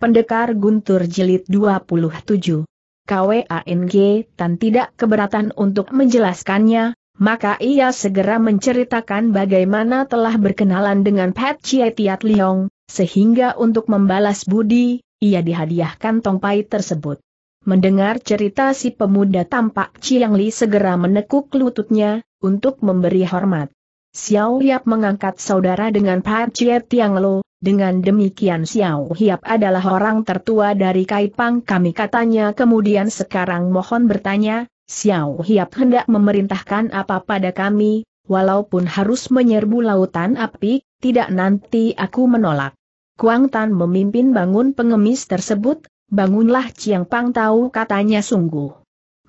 Pendekar Guntur Jilid 27. KWANG Tan tidak keberatan untuk menjelaskannya, maka ia segera menceritakan bagaimana telah berkenalan dengan Pat Chie Tiat Liong, sehingga untuk membalas budi, ia dihadiahkan tongpai tersebut. Mendengar cerita si pemuda tampak Chiang Li segera menekuk lututnya, untuk memberi hormat. Xiao Yap mengangkat saudara dengan Pat Chie Tiang Lo, dengan demikian Xiao Hiap adalah orang tertua dari Kaipang kami katanya kemudian sekarang mohon bertanya, Xiao Hiap hendak memerintahkan apa pada kami, walaupun harus menyerbu lautan api, tidak nanti aku menolak. Kuang Tan memimpin bangun pengemis tersebut, bangunlah Chiang Pang tahu katanya sungguh.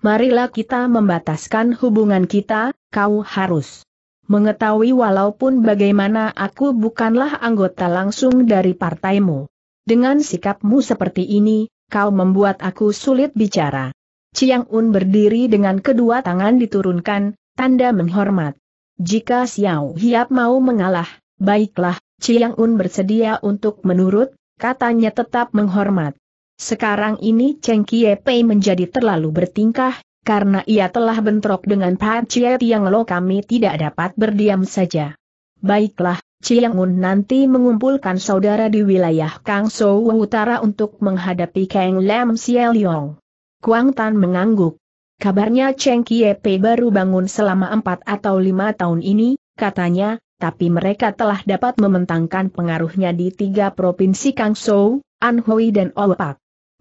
Marilah kita membataskan hubungan kita, kau harus mengetahui walaupun bagaimana aku bukanlah anggota langsung dari partaimu. Dengan sikapmu seperti ini, kau membuat aku sulit bicara. Chiang Un berdiri dengan kedua tangan diturunkan, tanda menghormat. Jika Xiao Hiap mau mengalah, baiklah, Chiang Un bersedia untuk menurut, katanya tetap menghormat. Sekarang ini Cheng Kie Pei menjadi terlalu bertingkah, karena ia telah bentrok dengan Pak Chia Tiang Lo kami tidak dapat berdiam saja. Baiklah, Chiang Un nanti mengumpulkan saudara di wilayah Kang Sou Utara untuk menghadapi Kang Lam Siel Yong. Kuang Tan mengangguk. Kabarnya Cheng Kiepe baru bangun selama empat atau lima tahun ini, katanya, tapi mereka telah dapat mementangkan pengaruhnya di tiga provinsi Kang Kangzhou, Anhui dan Opak.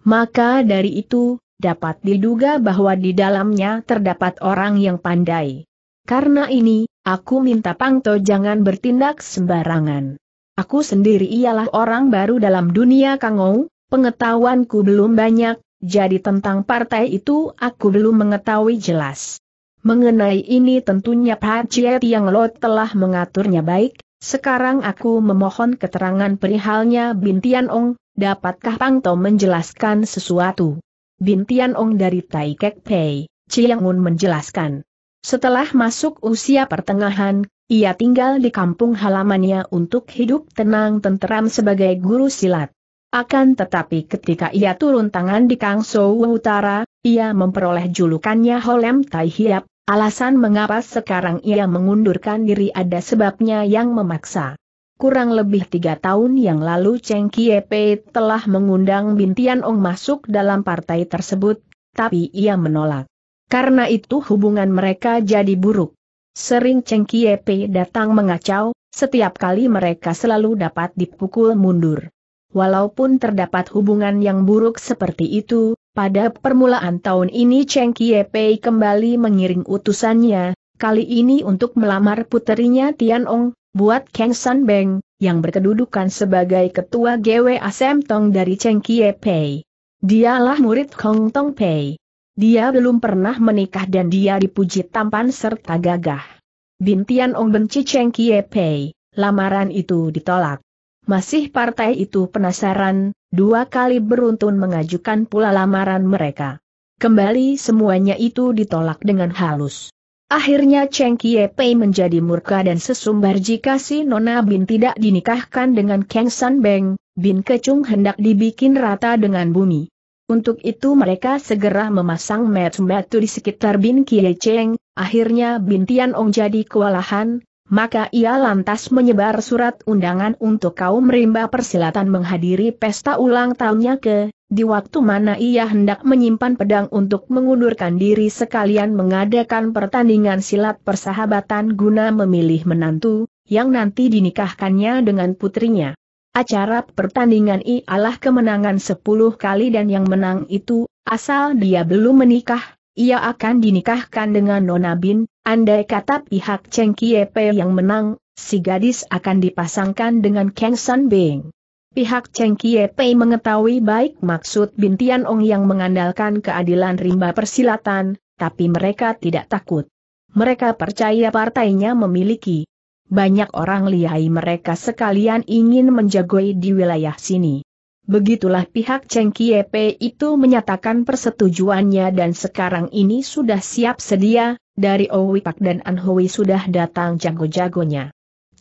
Maka dari itu, dapat diduga bahwa di dalamnya terdapat orang yang pandai. Karena ini, aku minta Pangto jangan bertindak sembarangan. Aku sendiri ialah orang baru dalam dunia Kangou, pengetahuanku belum banyak, jadi tentang partai itu aku belum mengetahui jelas. Mengenai ini tentunya Pak yang Tiang Lo telah mengaturnya baik, sekarang aku memohon keterangan perihalnya Bintian Ong, dapatkah Pangto menjelaskan sesuatu? Bin Ong dari Tai Kek Pei, Chiangun menjelaskan. Setelah masuk usia pertengahan, ia tinggal di kampung halamannya untuk hidup tenang tenteram sebagai guru silat. Akan tetapi ketika ia turun tangan di Kang Sou Utara, ia memperoleh julukannya Holem Tai Hiap, alasan mengapa sekarang ia mengundurkan diri ada sebabnya yang memaksa. Kurang lebih tiga tahun yang lalu Cheng Kiepe telah mengundang Bintian Ong masuk dalam partai tersebut, tapi ia menolak. Karena itu hubungan mereka jadi buruk. Sering Cheng Kiepe datang mengacau, setiap kali mereka selalu dapat dipukul mundur. Walaupun terdapat hubungan yang buruk seperti itu, pada permulaan tahun ini Cheng Kiepe kembali mengiring utusannya, kali ini untuk melamar puterinya Tian Ong, Buat Kang San Beng, yang berkedudukan sebagai ketua GWA tong dari Cheng Kie Pei. Dialah murid Hong Tong Pei. Dia belum pernah menikah dan dia dipuji tampan serta gagah. Bintian Ong benci Cheng Kie Pei, lamaran itu ditolak. Masih partai itu penasaran, dua kali beruntun mengajukan pula lamaran mereka. Kembali semuanya itu ditolak dengan halus. Akhirnya Cheng Kie Pei menjadi murka dan sesumbar jika si Nona Bin tidak dinikahkan dengan Kang San Beng, Bin Kecung hendak dibikin rata dengan bumi. Untuk itu mereka segera memasang metu batu di sekitar Bin Kie Cheng, akhirnya Bin Tian Ong jadi kewalahan, maka ia lantas menyebar surat undangan untuk kaum rimba persilatan menghadiri pesta ulang tahunnya ke, di waktu mana ia hendak menyimpan pedang untuk mengundurkan diri sekalian mengadakan pertandingan silat persahabatan guna memilih menantu, yang nanti dinikahkannya dengan putrinya. Acara pertandingan ialah kemenangan 10 kali dan yang menang itu, asal dia belum menikah, ia akan dinikahkan dengan Nona Bin, andai kata pihak Cheng Kiepe yang menang, si gadis akan dipasangkan dengan Kang San Bing. Pihak Cheng Kiepe mengetahui baik maksud Bin Ong yang mengandalkan keadilan rimba persilatan, tapi mereka tidak takut. Mereka percaya partainya memiliki banyak orang lihai mereka sekalian ingin menjagoi di wilayah sini. Begitulah pihak Cheng Kiepe itu menyatakan persetujuannya dan sekarang ini sudah siap sedia, dari Owi oh Pak dan Anhui sudah datang jago-jagonya.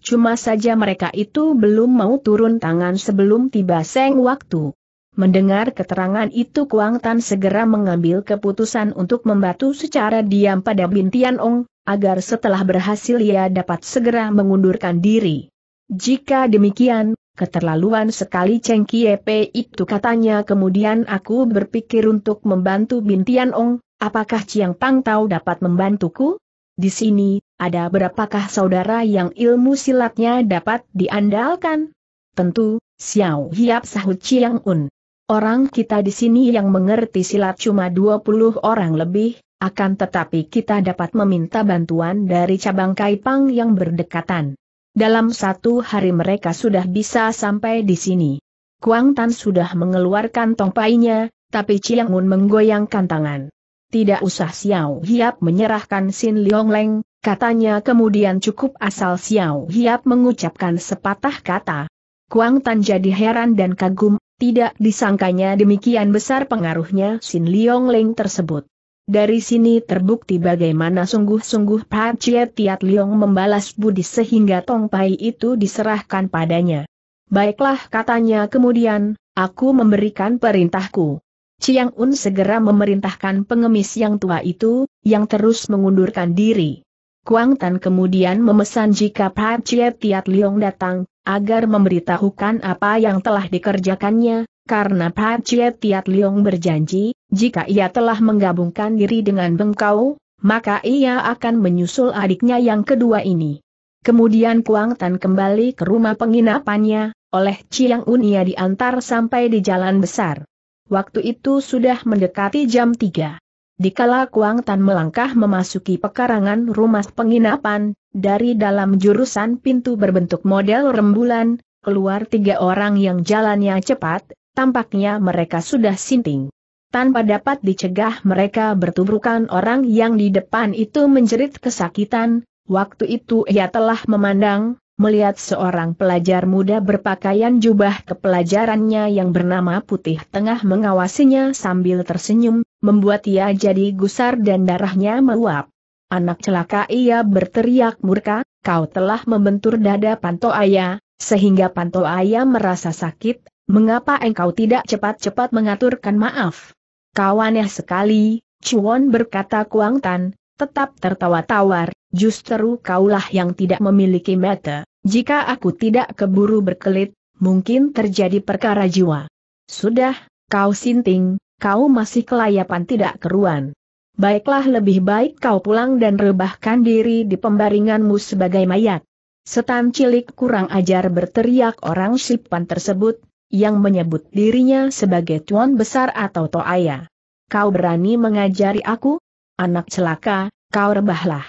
Cuma saja mereka itu belum mau turun tangan sebelum tiba seng waktu. Mendengar keterangan itu Kuang Tan segera mengambil keputusan untuk membantu secara diam pada Bintian Ong, agar setelah berhasil ia dapat segera mengundurkan diri. Jika demikian, Keterlaluan sekali Cheng Kiepe itu katanya kemudian aku berpikir untuk membantu Bintian Ong, apakah Chiang Pang tahu dapat membantuku? Di sini, ada berapakah saudara yang ilmu silatnya dapat diandalkan? Tentu, Xiao Hiap sahut Chiang Un. Orang kita di sini yang mengerti silat cuma 20 orang lebih, akan tetapi kita dapat meminta bantuan dari cabang Kaipang yang berdekatan. Dalam satu hari mereka sudah bisa sampai di sini. Kuang Tan sudah mengeluarkan tongpainya, tapi Chiang Un menggoyangkan tangan. Tidak usah Xiao Hiap menyerahkan Sin Liong Leng, katanya kemudian cukup asal Xiao Hiap mengucapkan sepatah kata. Kuang Tan jadi heran dan kagum, tidak disangkanya demikian besar pengaruhnya Sin Liong Leng tersebut. Dari sini terbukti bagaimana sungguh-sungguh Pacie Tiat Liong membalas budi sehingga Tong Pai itu diserahkan padanya. Baiklah katanya kemudian, aku memberikan perintahku. Chiang Un segera memerintahkan pengemis yang tua itu, yang terus mengundurkan diri. Kuang Tan kemudian memesan jika Pacie Tiat Liong datang, agar memberitahukan apa yang telah dikerjakannya, karena Paciet Tiat Liong berjanji, jika ia telah menggabungkan diri dengan Bengkau, maka ia akan menyusul adiknya yang kedua ini. Kemudian Kuang Tan kembali ke rumah penginapannya, oleh Chiang Un ia diantar sampai di jalan besar. Waktu itu sudah mendekati jam 3. Dikala Kuang Tan melangkah memasuki pekarangan rumah penginapan, dari dalam jurusan pintu berbentuk model rembulan, keluar tiga orang yang jalannya cepat, tampaknya mereka sudah sinting. Tanpa dapat dicegah mereka bertubrukan orang yang di depan itu menjerit kesakitan, waktu itu ia telah memandang, melihat seorang pelajar muda berpakaian jubah kepelajarannya yang bernama Putih tengah mengawasinya sambil tersenyum, membuat ia jadi gusar dan darahnya meluap. Anak celaka ia berteriak murka, kau telah membentur dada Panto Ayah, sehingga Panto Ayah merasa sakit, mengapa engkau tidak cepat-cepat mengaturkan maaf? Kau aneh sekali, Chuan berkata Kuang Tan, tetap tertawa tawar, justru kaulah yang tidak memiliki mata, jika aku tidak keburu berkelit, mungkin terjadi perkara jiwa. Sudah, kau sinting, kau masih kelayapan tidak keruan baiklah lebih baik kau pulang dan rebahkan diri di pembaringanmu sebagai mayat. Setan cilik kurang ajar berteriak orang sipan tersebut, yang menyebut dirinya sebagai tuan besar atau toaya. Kau berani mengajari aku? Anak celaka, kau rebahlah.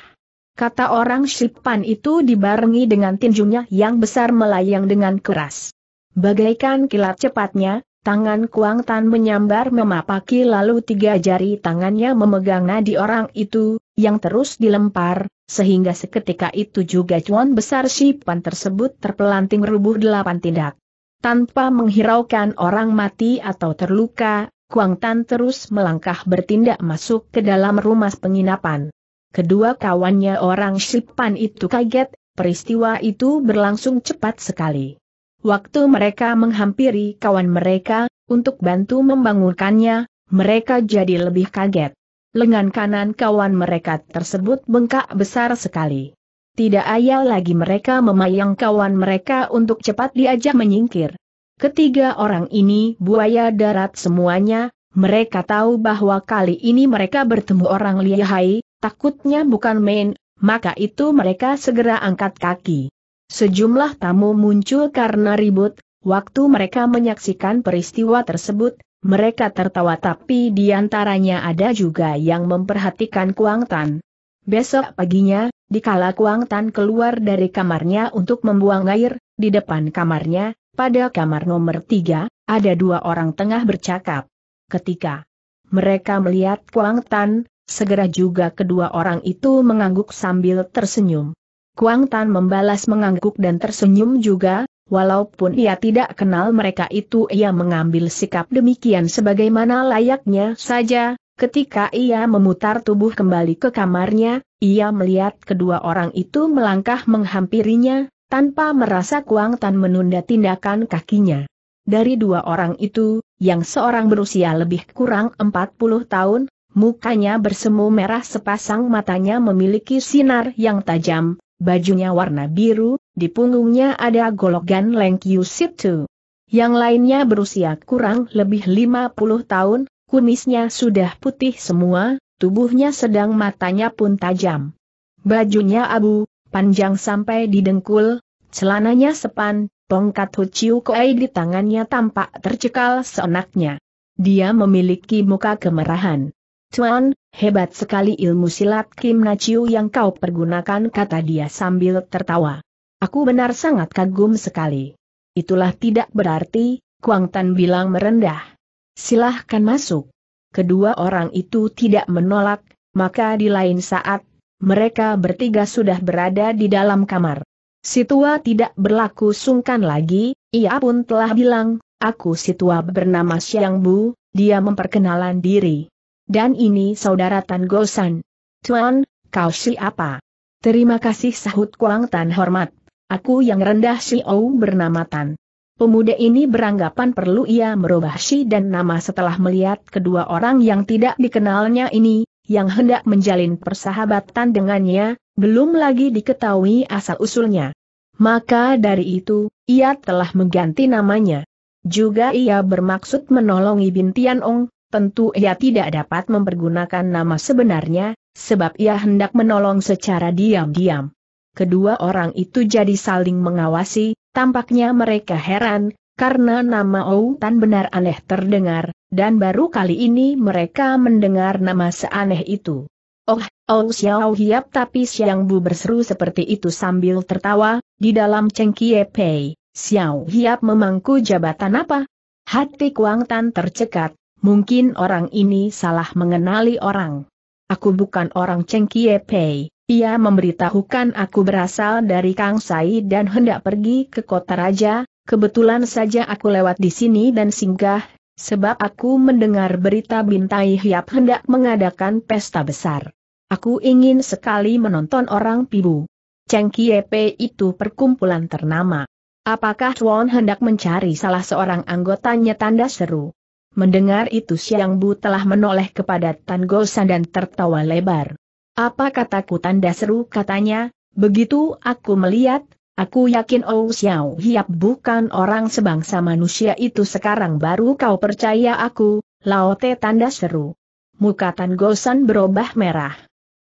Kata orang sipan itu dibarengi dengan tinjunya yang besar melayang dengan keras. Bagaikan kilat cepatnya, Tangan Kuang Tan menyambar memapaki lalu tiga jari tangannya memegang nadi orang itu, yang terus dilempar, sehingga seketika itu juga cuan besar Sipan tersebut terpelanting rubuh delapan tindak. Tanpa menghiraukan orang mati atau terluka, Kuang Tan terus melangkah bertindak masuk ke dalam rumah penginapan. Kedua kawannya orang Sipan itu kaget, peristiwa itu berlangsung cepat sekali. Waktu mereka menghampiri kawan mereka, untuk bantu membangunkannya, mereka jadi lebih kaget. Lengan kanan kawan mereka tersebut bengkak besar sekali. Tidak ayal lagi mereka memayang kawan mereka untuk cepat diajak menyingkir. Ketiga orang ini buaya darat semuanya, mereka tahu bahwa kali ini mereka bertemu orang lihai, takutnya bukan main, maka itu mereka segera angkat kaki. Sejumlah tamu muncul karena ribut, waktu mereka menyaksikan peristiwa tersebut, mereka tertawa tapi di antaranya ada juga yang memperhatikan Kuang Tan. Besok paginya, dikala Kuang Tan keluar dari kamarnya untuk membuang air, di depan kamarnya, pada kamar nomor tiga, ada dua orang tengah bercakap. Ketika mereka melihat Kuang Tan, segera juga kedua orang itu mengangguk sambil tersenyum. Kuang Tan membalas mengangguk dan tersenyum juga, walaupun ia tidak kenal mereka itu ia mengambil sikap demikian sebagaimana layaknya saja, ketika ia memutar tubuh kembali ke kamarnya, ia melihat kedua orang itu melangkah menghampirinya, tanpa merasa Kuang Tan menunda tindakan kakinya. Dari dua orang itu, yang seorang berusia lebih kurang 40 tahun, mukanya bersemu merah sepasang matanya memiliki sinar yang tajam, bajunya warna biru, di punggungnya ada gologan lengkiu situ. Yang lainnya berusia kurang lebih 50 tahun, kumisnya sudah putih semua, tubuhnya sedang matanya pun tajam. Bajunya abu, panjang sampai di dengkul, celananya sepan, tongkat Huciu Koei di tangannya tampak tercekal seenaknya. Dia memiliki muka kemerahan. Tuan, hebat sekali ilmu silat Kim Nachiu yang kau pergunakan kata dia sambil tertawa. Aku benar sangat kagum sekali. Itulah tidak berarti, Kuang Tan bilang merendah. Silahkan masuk. Kedua orang itu tidak menolak, maka di lain saat, mereka bertiga sudah berada di dalam kamar. Si tidak berlaku sungkan lagi, ia pun telah bilang, aku si bernama Xiang Bu, dia memperkenalan diri. Dan ini saudara Tan Gosan. Tuan, kau siapa? Terima kasih sahut Kuang Tan hormat. Aku yang rendah si Ou bernama Tan. Pemuda ini beranggapan perlu ia merubah si dan nama setelah melihat kedua orang yang tidak dikenalnya ini, yang hendak menjalin persahabatan dengannya, belum lagi diketahui asal-usulnya. Maka dari itu, ia telah mengganti namanya. Juga ia bermaksud menolongi Bintian Ong, tentu ia tidak dapat mempergunakan nama sebenarnya, sebab ia hendak menolong secara diam-diam. Kedua orang itu jadi saling mengawasi, tampaknya mereka heran, karena nama Ou Outan benar aneh terdengar, dan baru kali ini mereka mendengar nama seaneh itu. Oh, Ou Xiao Hiap tapi siang Bu berseru seperti itu sambil tertawa, di dalam cengkie Pei, Xiao Hiap memangku jabatan apa? Hati Kuang Tan tercekat, Mungkin orang ini salah mengenali orang. Aku bukan orang Cheng Kie Pei. Ia memberitahukan aku berasal dari Kang Sai dan hendak pergi ke kota raja, kebetulan saja aku lewat di sini dan singgah, sebab aku mendengar berita Bintai Hiap hendak mengadakan pesta besar. Aku ingin sekali menonton orang pibu. Cheng Kie Pei itu perkumpulan ternama. Apakah Tuan hendak mencari salah seorang anggotanya tanda seru? Mendengar itu Siang Bu telah menoleh kepada Tan Gosan dan tertawa lebar. Apa kataku tanda seru katanya, begitu aku melihat, aku yakin Oh Xiao Hiap bukan orang sebangsa manusia itu sekarang baru kau percaya aku, Lao tanda seru. Muka Tan Gosan berubah merah.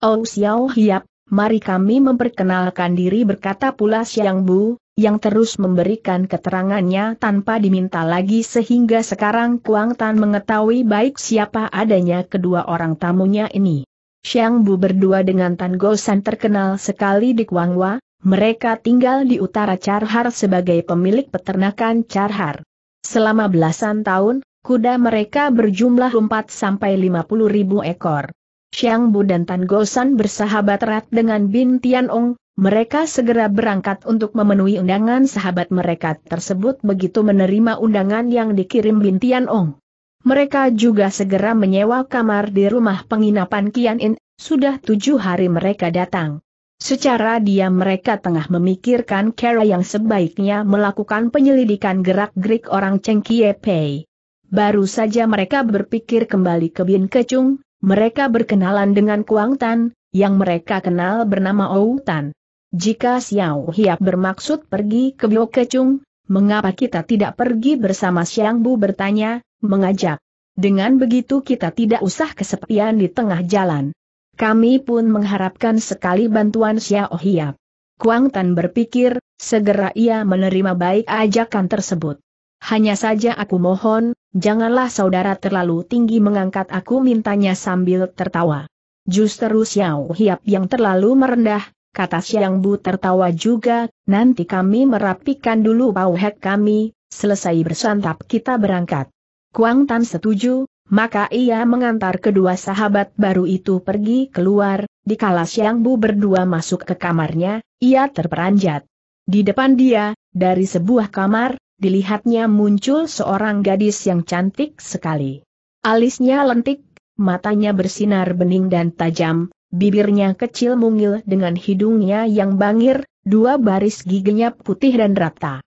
Oh Xiao Hiap, Mari kami memperkenalkan diri berkata pula Siang Bu, yang terus memberikan keterangannya tanpa diminta lagi sehingga sekarang Kuang Tan mengetahui baik siapa adanya kedua orang tamunya ini. Siang Bu berdua dengan Tan Gosan terkenal sekali di Kuangwa, mereka tinggal di utara Charhar sebagai pemilik peternakan Charhar. Selama belasan tahun, kuda mereka berjumlah 4 sampai 50 ribu ekor. Xiang Bu dan Tan Gosan bersahabat erat dengan Bin Tianong, mereka segera berangkat untuk memenuhi undangan sahabat mereka tersebut begitu menerima undangan yang dikirim Bin Tianong. Mereka juga segera menyewa kamar di rumah penginapan Kian In, sudah tujuh hari mereka datang. Secara diam mereka tengah memikirkan cara yang sebaiknya melakukan penyelidikan gerak-gerik orang Cheng Kie Pei. Baru saja mereka berpikir kembali ke Bin Kecung, mereka berkenalan dengan Kuang Tan, yang mereka kenal bernama Ou Tan. Jika Xiao Hiap bermaksud pergi ke Biok Kecung, mengapa kita tidak pergi bersama Xiang Bu bertanya, mengajak. Dengan begitu kita tidak usah kesepian di tengah jalan. Kami pun mengharapkan sekali bantuan Xiao Hiap. Kuang Tan berpikir, segera ia menerima baik ajakan tersebut. Hanya saja aku mohon, janganlah saudara terlalu tinggi mengangkat aku mintanya sambil tertawa. Justru Xiao Hiap yang terlalu merendah, kata Xiang Bu tertawa juga, nanti kami merapikan dulu pauhek kami, selesai bersantap kita berangkat. Kuang Tan setuju, maka ia mengantar kedua sahabat baru itu pergi keluar, dikala Xiang Bu berdua masuk ke kamarnya, ia terperanjat. Di depan dia, dari sebuah kamar, dilihatnya muncul seorang gadis yang cantik sekali. Alisnya lentik, matanya bersinar bening dan tajam, bibirnya kecil mungil dengan hidungnya yang bangir, dua baris giginya putih dan rata.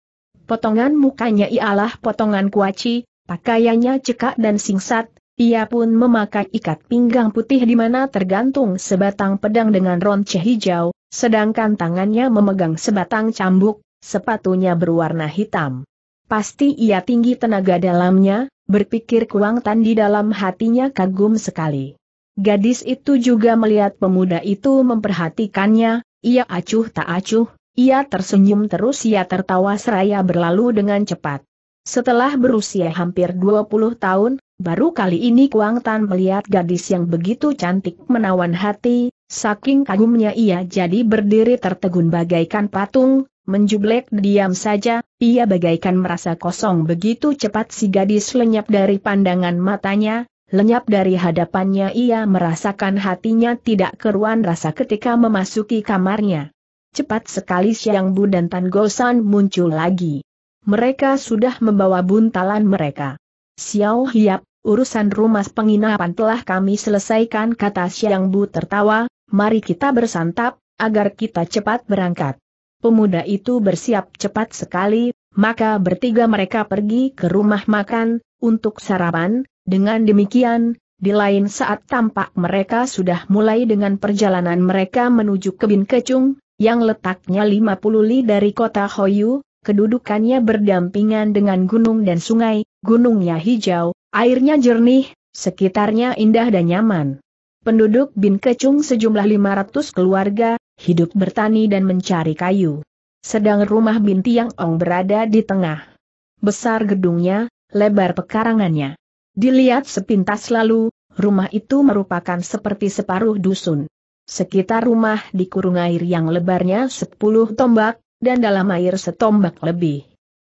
Potongan mukanya ialah potongan kuaci, pakaiannya cekak dan singsat. ia pun memakai ikat pinggang putih di mana tergantung sebatang pedang dengan ronce hijau, sedangkan tangannya memegang sebatang cambuk, sepatunya berwarna hitam. Pasti ia tinggi tenaga dalamnya, berpikir Kuang Tan di dalam hatinya kagum sekali. Gadis itu juga melihat pemuda itu memperhatikannya, ia acuh tak acuh, ia tersenyum terus ia tertawa seraya berlalu dengan cepat. Setelah berusia hampir 20 tahun, baru kali ini Kuang Tan melihat gadis yang begitu cantik menawan hati, saking kagumnya ia jadi berdiri tertegun bagaikan patung, menjublek diam saja, ia bagaikan merasa kosong begitu cepat si gadis lenyap dari pandangan matanya, lenyap dari hadapannya ia merasakan hatinya tidak keruan rasa ketika memasuki kamarnya. Cepat sekali Siang Bu dan Tan Gosan muncul lagi. Mereka sudah membawa buntalan mereka. Xiao Hiap, urusan rumah penginapan telah kami selesaikan kata Siang Bu tertawa, mari kita bersantap, agar kita cepat berangkat. Pemuda itu bersiap cepat sekali, maka bertiga mereka pergi ke rumah makan, untuk sarapan, dengan demikian, di lain saat tampak mereka sudah mulai dengan perjalanan mereka menuju Kebin Kecung, yang letaknya 50 li dari kota Hoyu, kedudukannya berdampingan dengan gunung dan sungai, gunungnya hijau, airnya jernih, sekitarnya indah dan nyaman. Penduduk Bin Kecung sejumlah 500 keluarga, hidup bertani dan mencari kayu. Sedang rumah binti yang Ong berada di tengah. Besar gedungnya, lebar pekarangannya. Dilihat sepintas lalu, rumah itu merupakan seperti separuh dusun. Sekitar rumah dikurung air yang lebarnya 10 tombak, dan dalam air setombak lebih.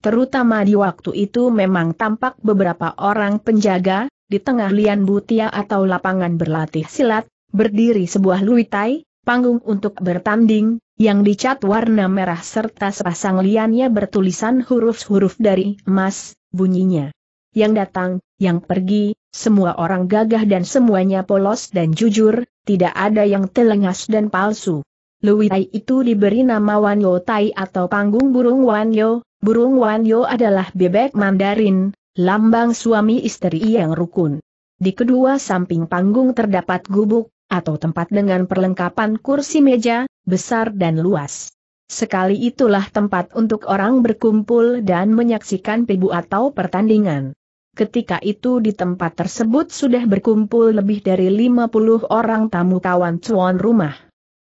Terutama di waktu itu memang tampak beberapa orang penjaga, di tengah lian butia atau lapangan berlatih silat, berdiri sebuah luitai, panggung untuk bertanding, yang dicat warna merah serta sepasang liannya bertulisan huruf-huruf dari emas, bunyinya. Yang datang, yang pergi, semua orang gagah dan semuanya polos dan jujur, tidak ada yang telengas dan palsu. Lui Tai itu diberi nama Wanyo Tai atau panggung burung Wanyo, burung Wanyo adalah bebek Mandarin, lambang suami istri yang rukun. Di kedua samping panggung terdapat gubuk, atau tempat dengan perlengkapan kursi meja, besar dan luas. Sekali itulah tempat untuk orang berkumpul dan menyaksikan pibu atau pertandingan. Ketika itu di tempat tersebut sudah berkumpul lebih dari 50 orang tamu kawan cuan rumah.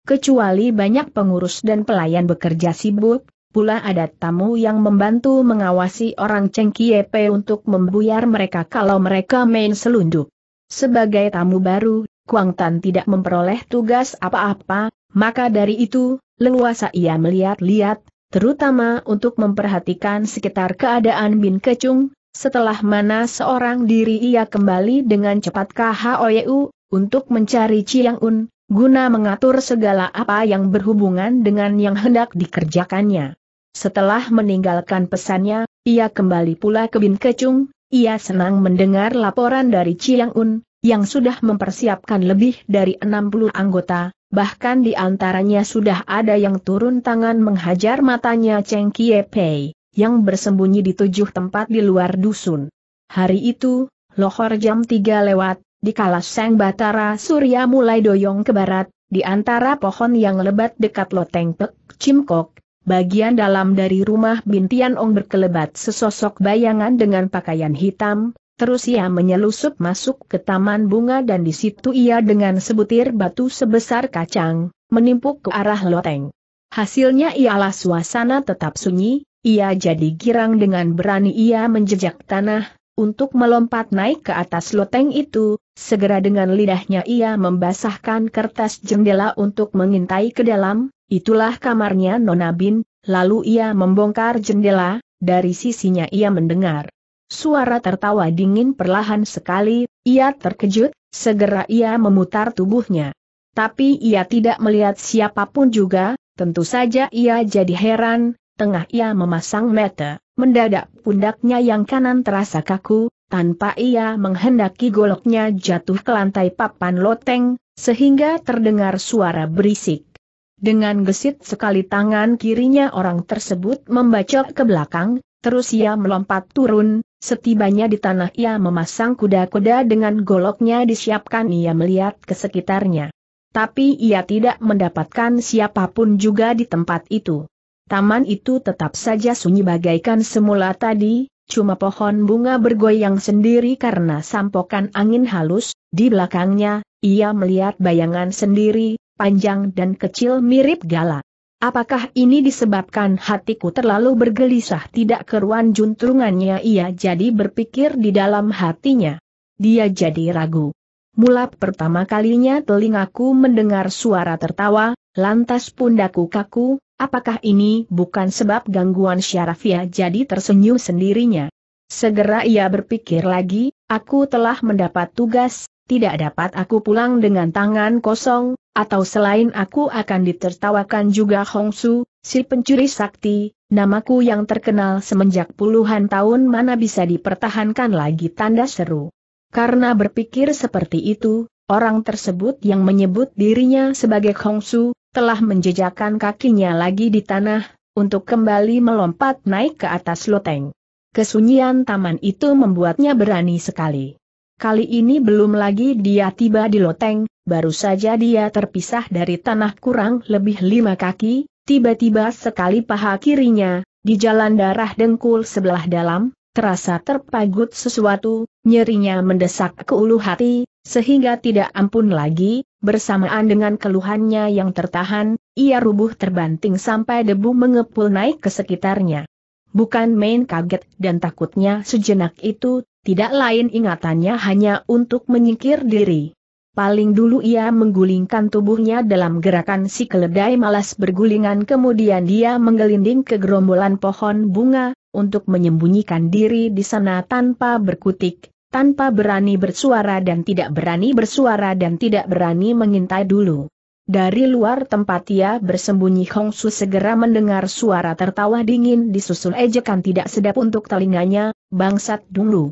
Kecuali banyak pengurus dan pelayan bekerja sibuk, pula ada tamu yang membantu mengawasi orang Cengkiepe untuk membuyar mereka kalau mereka main selundup. Sebagai tamu baru, Kuang Tan tidak memperoleh tugas apa-apa, maka dari itu, leluasa ia melihat-lihat, terutama untuk memperhatikan sekitar keadaan Bin Kecung, setelah mana seorang diri ia kembali dengan cepat ke HOYU, untuk mencari Chiang Un, guna mengatur segala apa yang berhubungan dengan yang hendak dikerjakannya. Setelah meninggalkan pesannya, ia kembali pula ke Bin Kecung, ia senang mendengar laporan dari Chiang Un, yang sudah mempersiapkan lebih dari 60 anggota, bahkan di antaranya sudah ada yang turun tangan menghajar matanya Cheng Kie Pei, yang bersembunyi di tujuh tempat di luar dusun. Hari itu, lohor jam 3 lewat, di kalas Seng batara surya mulai doyong ke barat, di antara pohon yang lebat dekat loteng Pek Cimkok, Bagian dalam dari rumah Bintian Ong berkelebat sesosok bayangan dengan pakaian hitam, Terus ia menyelusup masuk ke taman bunga dan di situ ia dengan sebutir batu sebesar kacang, menimpuk ke arah loteng. Hasilnya ialah suasana tetap sunyi, ia jadi girang dengan berani ia menjejak tanah, untuk melompat naik ke atas loteng itu, segera dengan lidahnya ia membasahkan kertas jendela untuk mengintai ke dalam, itulah kamarnya Nona Bin, lalu ia membongkar jendela, dari sisinya ia mendengar Suara tertawa dingin perlahan sekali, ia terkejut, segera ia memutar tubuhnya. Tapi ia tidak melihat siapapun juga, tentu saja ia jadi heran, tengah ia memasang mata, mendadak pundaknya yang kanan terasa kaku, tanpa ia menghendaki goloknya jatuh ke lantai papan loteng, sehingga terdengar suara berisik. Dengan gesit sekali tangan kirinya orang tersebut membacok ke belakang, Terus ia melompat turun, setibanya di tanah ia memasang kuda-kuda dengan goloknya disiapkan ia melihat ke sekitarnya. Tapi ia tidak mendapatkan siapapun juga di tempat itu. Taman itu tetap saja sunyi bagaikan semula tadi, cuma pohon bunga bergoyang sendiri karena sampokan angin halus, di belakangnya, ia melihat bayangan sendiri, panjang dan kecil mirip galak. Apakah ini disebabkan hatiku terlalu bergelisah tidak keruan juntrungannya ia jadi berpikir di dalam hatinya. Dia jadi ragu. Mula pertama kalinya telingaku mendengar suara tertawa, lantas pundaku kaku, apakah ini bukan sebab gangguan syaraf? Ia jadi tersenyum sendirinya. Segera ia berpikir lagi, aku telah mendapat tugas, tidak dapat aku pulang dengan tangan kosong, atau selain aku akan ditertawakan juga Hong Su, si pencuri sakti, namaku yang terkenal semenjak puluhan tahun mana bisa dipertahankan lagi tanda seru. Karena berpikir seperti itu, orang tersebut yang menyebut dirinya sebagai Hong Su, telah menjejakkan kakinya lagi di tanah, untuk kembali melompat naik ke atas loteng. Kesunyian taman itu membuatnya berani sekali. Kali ini belum lagi dia tiba di loteng, baru saja dia terpisah dari tanah kurang lebih lima kaki, tiba-tiba sekali paha kirinya, di jalan darah dengkul sebelah dalam, terasa terpagut sesuatu, nyerinya mendesak ke ulu hati, sehingga tidak ampun lagi, bersamaan dengan keluhannya yang tertahan, ia rubuh terbanting sampai debu mengepul naik ke sekitarnya. Bukan main kaget dan takutnya sejenak itu, tidak lain ingatannya hanya untuk menyingkir diri. Paling dulu ia menggulingkan tubuhnya dalam gerakan si keledai malas bergulingan kemudian dia menggelinding ke gerombolan pohon bunga, untuk menyembunyikan diri di sana tanpa berkutik, tanpa berani bersuara dan tidak berani bersuara dan tidak berani mengintai dulu. Dari luar tempat ia bersembunyi Hong Su segera mendengar suara tertawa dingin disusul ejekan tidak sedap untuk telinganya, bangsat dulu.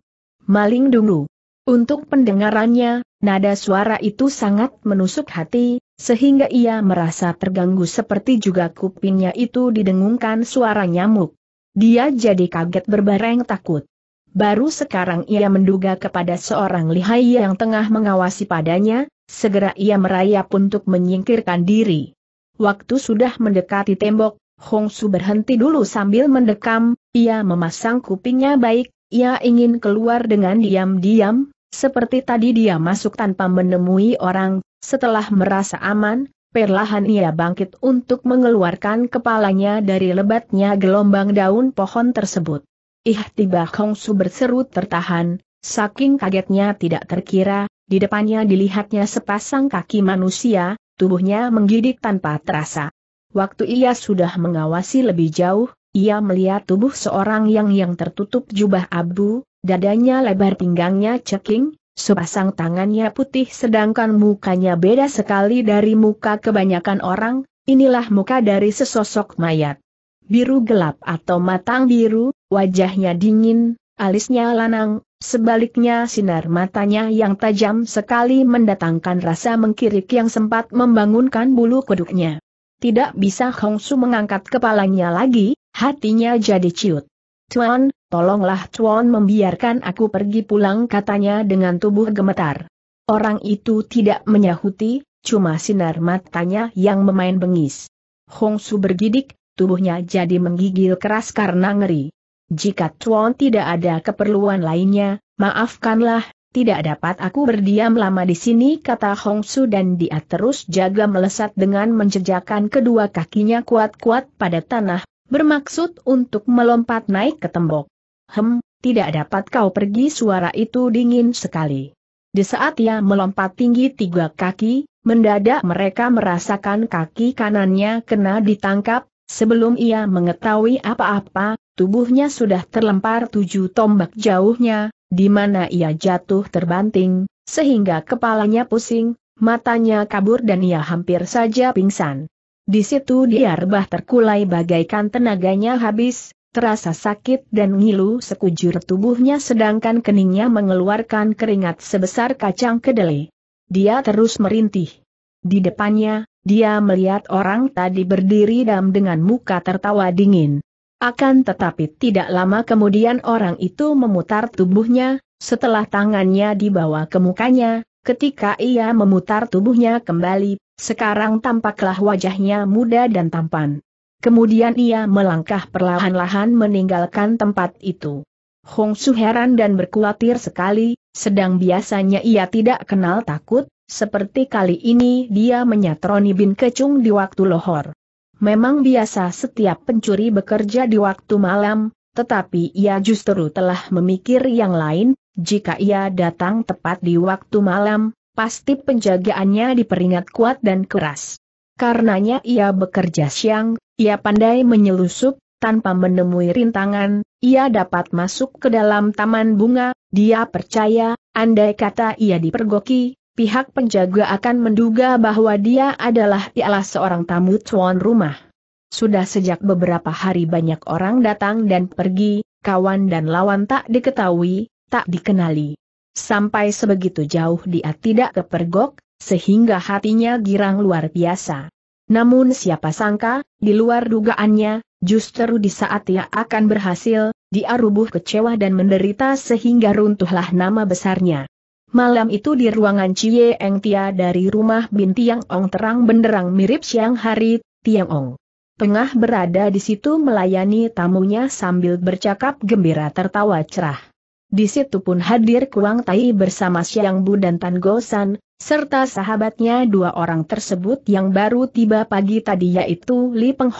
Maling dulu. Untuk pendengarannya, nada suara itu sangat menusuk hati, sehingga ia merasa terganggu seperti juga kupingnya itu didengungkan suara nyamuk. Dia jadi kaget berbareng takut. Baru sekarang ia menduga kepada seorang lihai yang tengah mengawasi padanya, segera ia merayap untuk menyingkirkan diri. Waktu sudah mendekati tembok, Hong Su berhenti dulu sambil mendekam, ia memasang kupingnya baik ia ingin keluar dengan diam-diam, seperti tadi dia masuk tanpa menemui orang, setelah merasa aman, perlahan ia bangkit untuk mengeluarkan kepalanya dari lebatnya gelombang daun pohon tersebut. Ih tiba Hong Su berseru tertahan, saking kagetnya tidak terkira, di depannya dilihatnya sepasang kaki manusia, tubuhnya menggidik tanpa terasa. Waktu ia sudah mengawasi lebih jauh, ia melihat tubuh seorang yang yang tertutup jubah abu, dadanya lebar pinggangnya ceking, sepasang tangannya putih sedangkan mukanya beda sekali dari muka kebanyakan orang, inilah muka dari sesosok mayat. Biru gelap atau matang biru, wajahnya dingin, alisnya lanang, Sebaliknya sinar matanya yang tajam sekali mendatangkan rasa mengkirik yang sempat membangunkan bulu kuduknya. Tidak bisa Hongsu mengangkat kepalanya lagi, Hatinya jadi ciut. Tuan, tolonglah Tuan membiarkan aku pergi pulang katanya dengan tubuh gemetar. Orang itu tidak menyahuti, cuma sinar matanya yang memain bengis. Hong Su bergidik, tubuhnya jadi menggigil keras karena ngeri. Jika Tuan tidak ada keperluan lainnya, maafkanlah, tidak dapat aku berdiam lama di sini kata Hong Su dan dia terus jaga melesat dengan menjejakkan kedua kakinya kuat-kuat pada tanah, bermaksud untuk melompat naik ke tembok. Hem, tidak dapat kau pergi suara itu dingin sekali. Di saat ia melompat tinggi tiga kaki, mendadak mereka merasakan kaki kanannya kena ditangkap, sebelum ia mengetahui apa-apa, tubuhnya sudah terlempar tujuh tombak jauhnya, di mana ia jatuh terbanting, sehingga kepalanya pusing, matanya kabur dan ia hampir saja pingsan. Di situ dia rebah terkulai bagaikan tenaganya habis, terasa sakit dan ngilu sekujur tubuhnya sedangkan keningnya mengeluarkan keringat sebesar kacang kedelai. Dia terus merintih. Di depannya, dia melihat orang tadi berdiri dam dengan muka tertawa dingin. Akan tetapi tidak lama kemudian orang itu memutar tubuhnya, setelah tangannya dibawa ke mukanya, ketika ia memutar tubuhnya kembali, sekarang tampaklah wajahnya muda dan tampan. Kemudian ia melangkah perlahan-lahan meninggalkan tempat itu. Hong Su heran dan berkhawatir sekali, sedang biasanya ia tidak kenal takut, seperti kali ini dia menyatroni Bin Kecung di waktu lohor. Memang biasa setiap pencuri bekerja di waktu malam, tetapi ia justru telah memikir yang lain, jika ia datang tepat di waktu malam, pasti penjagaannya diperingat kuat dan keras. Karenanya ia bekerja siang, ia pandai menyelusup, tanpa menemui rintangan, ia dapat masuk ke dalam taman bunga, dia percaya, andai kata ia dipergoki, pihak penjaga akan menduga bahwa dia adalah ialah seorang tamu tuan rumah. Sudah sejak beberapa hari banyak orang datang dan pergi, kawan dan lawan tak diketahui, tak dikenali. Sampai sebegitu jauh dia tidak kepergok, sehingga hatinya girang luar biasa. Namun siapa sangka, di luar dugaannya, justru di saat ia akan berhasil, dia rubuh kecewa dan menderita sehingga runtuhlah nama besarnya. Malam itu di ruangan Cie Eng Tia dari rumah Bin Tiang Ong terang benderang mirip siang hari, Tiang Ong. Tengah berada di situ melayani tamunya sambil bercakap gembira tertawa cerah. Di situ pun hadir Kuang Tai bersama Siang Bu dan Tan Gosan, serta sahabatnya dua orang tersebut yang baru tiba pagi tadi yaitu Li Peng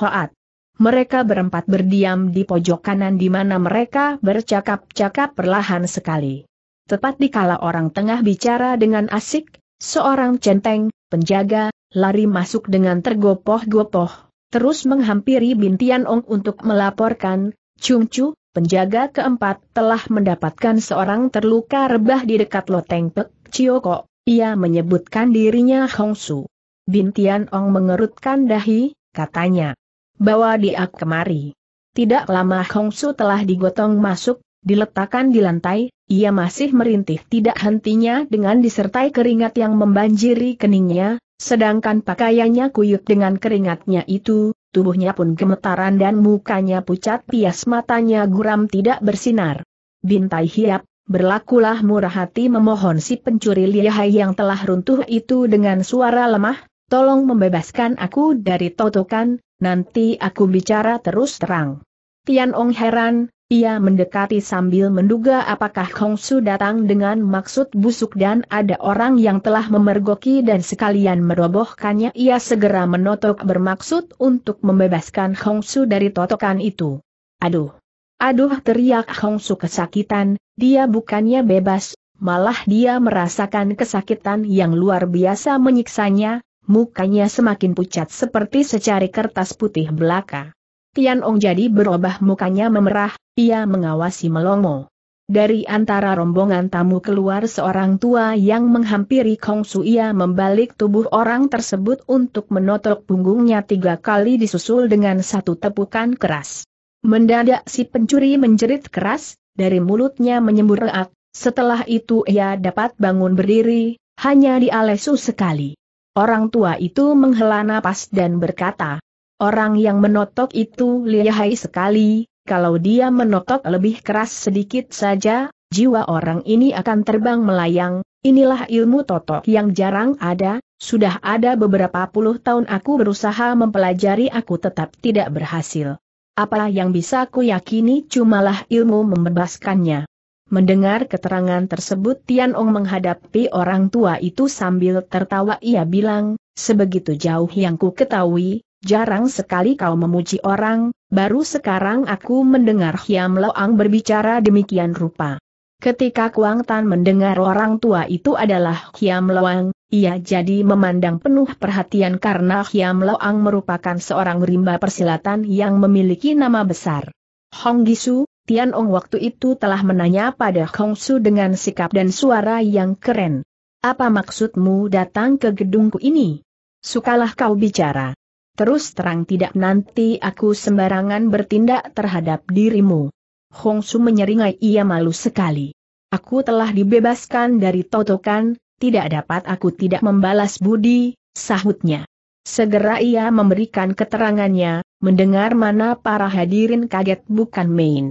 Mereka berempat berdiam di pojok kanan di mana mereka bercakap-cakap perlahan sekali. Tepat di kala orang tengah bicara dengan asik, seorang centeng, penjaga, lari masuk dengan tergopoh-gopoh, terus menghampiri Bintian Ong untuk melaporkan, Cung Chu, penjaga keempat telah mendapatkan seorang terluka rebah di dekat loteng Pek Cioko, ia menyebutkan dirinya Hong Su. Bintian Ong mengerutkan dahi, katanya. Bawa dia kemari. Tidak lama Hong Su telah digotong masuk, diletakkan di lantai, ia masih merintih tidak hentinya dengan disertai keringat yang membanjiri keningnya, sedangkan pakaiannya kuyup dengan keringatnya itu, tubuhnya pun gemetaran dan mukanya pucat pias matanya guram tidak bersinar. Bintai Hiap, berlakulah murah hati memohon si pencuri lihai yang telah runtuh itu dengan suara lemah, tolong membebaskan aku dari totokan, nanti aku bicara terus terang. Tian Ong heran, ia mendekati sambil menduga apakah Hong Su datang dengan maksud busuk dan ada orang yang telah memergoki dan sekalian merobohkannya. Ia segera menotok bermaksud untuk membebaskan Hong Su dari totokan itu. Aduh! Aduh teriak Hong Su kesakitan, dia bukannya bebas, malah dia merasakan kesakitan yang luar biasa menyiksanya, mukanya semakin pucat seperti secari kertas putih belaka. Tian Ong jadi berubah mukanya memerah, ia mengawasi melongo. Dari antara rombongan tamu keluar seorang tua yang menghampiri Kong Su ia membalik tubuh orang tersebut untuk menotok punggungnya tiga kali disusul dengan satu tepukan keras. Mendadak si pencuri menjerit keras, dari mulutnya menyembur reak, setelah itu ia dapat bangun berdiri, hanya dialesu sekali. Orang tua itu menghela napas dan berkata, Orang yang menotok itu lihai sekali, kalau dia menotok lebih keras sedikit saja, jiwa orang ini akan terbang melayang, inilah ilmu totok yang jarang ada, sudah ada beberapa puluh tahun aku berusaha mempelajari aku tetap tidak berhasil. Apa yang bisa ku yakini cumalah ilmu membebaskannya. Mendengar keterangan tersebut Tian Ong menghadapi orang tua itu sambil tertawa ia bilang, sebegitu jauh yang ku ketahui, jarang sekali kau memuji orang, baru sekarang aku mendengar Hiam Loang berbicara demikian rupa. Ketika Kuang Tan mendengar orang tua itu adalah Hiam Loang, ia jadi memandang penuh perhatian karena Hiam Loang merupakan seorang rimba persilatan yang memiliki nama besar. Hong Gisu, Tian Ong waktu itu telah menanya pada Hong Su dengan sikap dan suara yang keren. Apa maksudmu datang ke gedungku ini? Sukalah kau bicara. Terus terang tidak nanti aku sembarangan bertindak terhadap dirimu. Hong Su menyeringai ia malu sekali. Aku telah dibebaskan dari totokan, tidak dapat aku tidak membalas budi, sahutnya. Segera ia memberikan keterangannya, mendengar mana para hadirin kaget bukan main.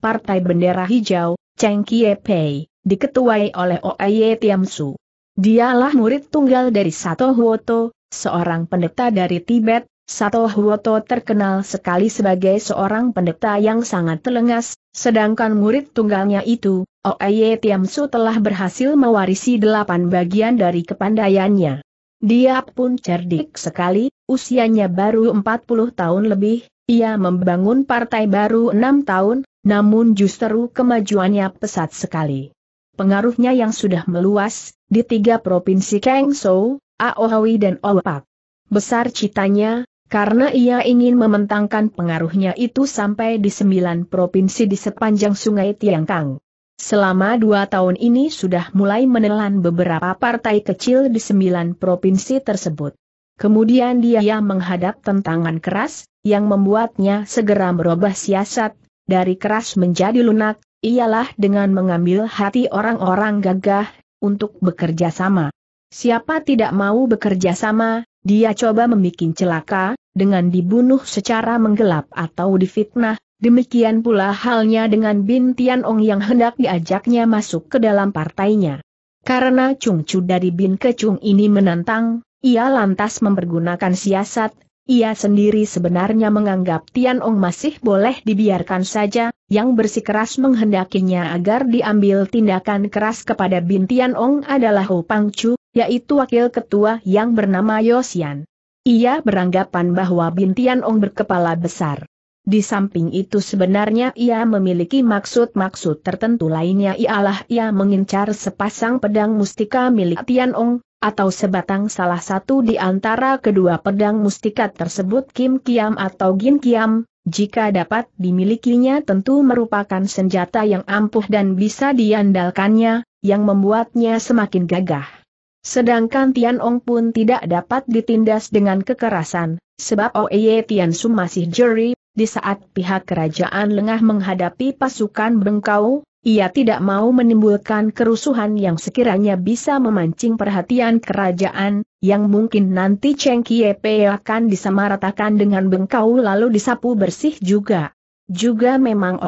Partai Bendera Hijau, Cheng Kie Pei, diketuai oleh Tiam Tiamsu. Dialah murid tunggal dari Sato Huoto, seorang pendeta dari Tibet, Sato Huoto terkenal sekali sebagai seorang pendeta yang sangat telengas, sedangkan murid tunggalnya itu, Oeye Tiamsu telah berhasil mewarisi delapan bagian dari kepandaiannya. Dia pun cerdik sekali, usianya baru 40 tahun lebih, ia membangun partai baru enam tahun, namun justru kemajuannya pesat sekali. Pengaruhnya yang sudah meluas, di tiga provinsi Kangso. Aohawi dan Olpak. Besar citanya, karena ia ingin mementangkan pengaruhnya itu sampai di sembilan provinsi di sepanjang sungai Tiangkang. Selama dua tahun ini sudah mulai menelan beberapa partai kecil di sembilan provinsi tersebut. Kemudian dia menghadap tentangan keras, yang membuatnya segera merubah siasat, dari keras menjadi lunak, ialah dengan mengambil hati orang-orang gagah, untuk bekerja sama. Siapa tidak mau bekerja sama, dia coba membuat celaka, dengan dibunuh secara menggelap atau difitnah, demikian pula halnya dengan Bin Ong yang hendak diajaknya masuk ke dalam partainya. Karena Chung Chu dari Bin Kecung ini menantang, ia lantas mempergunakan siasat, ia sendiri sebenarnya menganggap Tian Ong masih boleh dibiarkan saja, yang bersikeras menghendakinya agar diambil tindakan keras kepada Bin Ong adalah Ho Pang Chu, yaitu wakil ketua yang bernama Yosian. Ia beranggapan bahwa Bintian Ong berkepala besar. Di samping itu sebenarnya ia memiliki maksud-maksud tertentu lainnya ialah ia mengincar sepasang pedang mustika milik Tian Ong, atau sebatang salah satu di antara kedua pedang mustika tersebut Kim Kiam atau Gin Kiam, jika dapat dimilikinya tentu merupakan senjata yang ampuh dan bisa diandalkannya, yang membuatnya semakin gagah. Sedangkan Tian Ong pun tidak dapat ditindas dengan kekerasan, sebab Oye Tian Su masih jeri, di saat pihak kerajaan lengah menghadapi pasukan bengkau, ia tidak mau menimbulkan kerusuhan yang sekiranya bisa memancing perhatian kerajaan, yang mungkin nanti Cheng Kiepe akan disamaratakan dengan bengkau lalu disapu bersih juga. Juga memang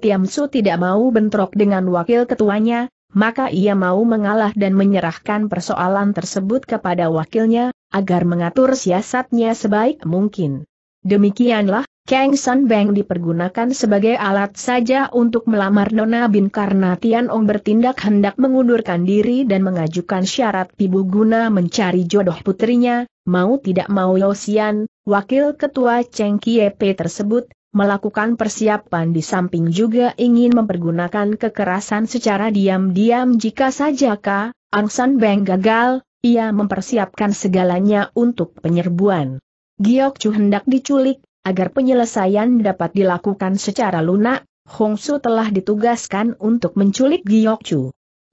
Tian su tidak mau bentrok dengan wakil ketuanya, maka ia mau mengalah dan menyerahkan persoalan tersebut kepada wakilnya, agar mengatur siasatnya sebaik mungkin. Demikianlah, Kang San Beng dipergunakan sebagai alat saja untuk melamar Nona Bin karena Tian Ong bertindak hendak mengundurkan diri dan mengajukan syarat pibu guna mencari jodoh putrinya, mau tidak mau Yosian, wakil ketua Cheng Kiepe tersebut, melakukan persiapan di samping juga ingin mempergunakan kekerasan secara diam-diam jika saja Ka, Ang San Beng gagal, ia mempersiapkan segalanya untuk penyerbuan. Giok Chu hendak diculik, agar penyelesaian dapat dilakukan secara lunak, Hong Su telah ditugaskan untuk menculik Giok Chu.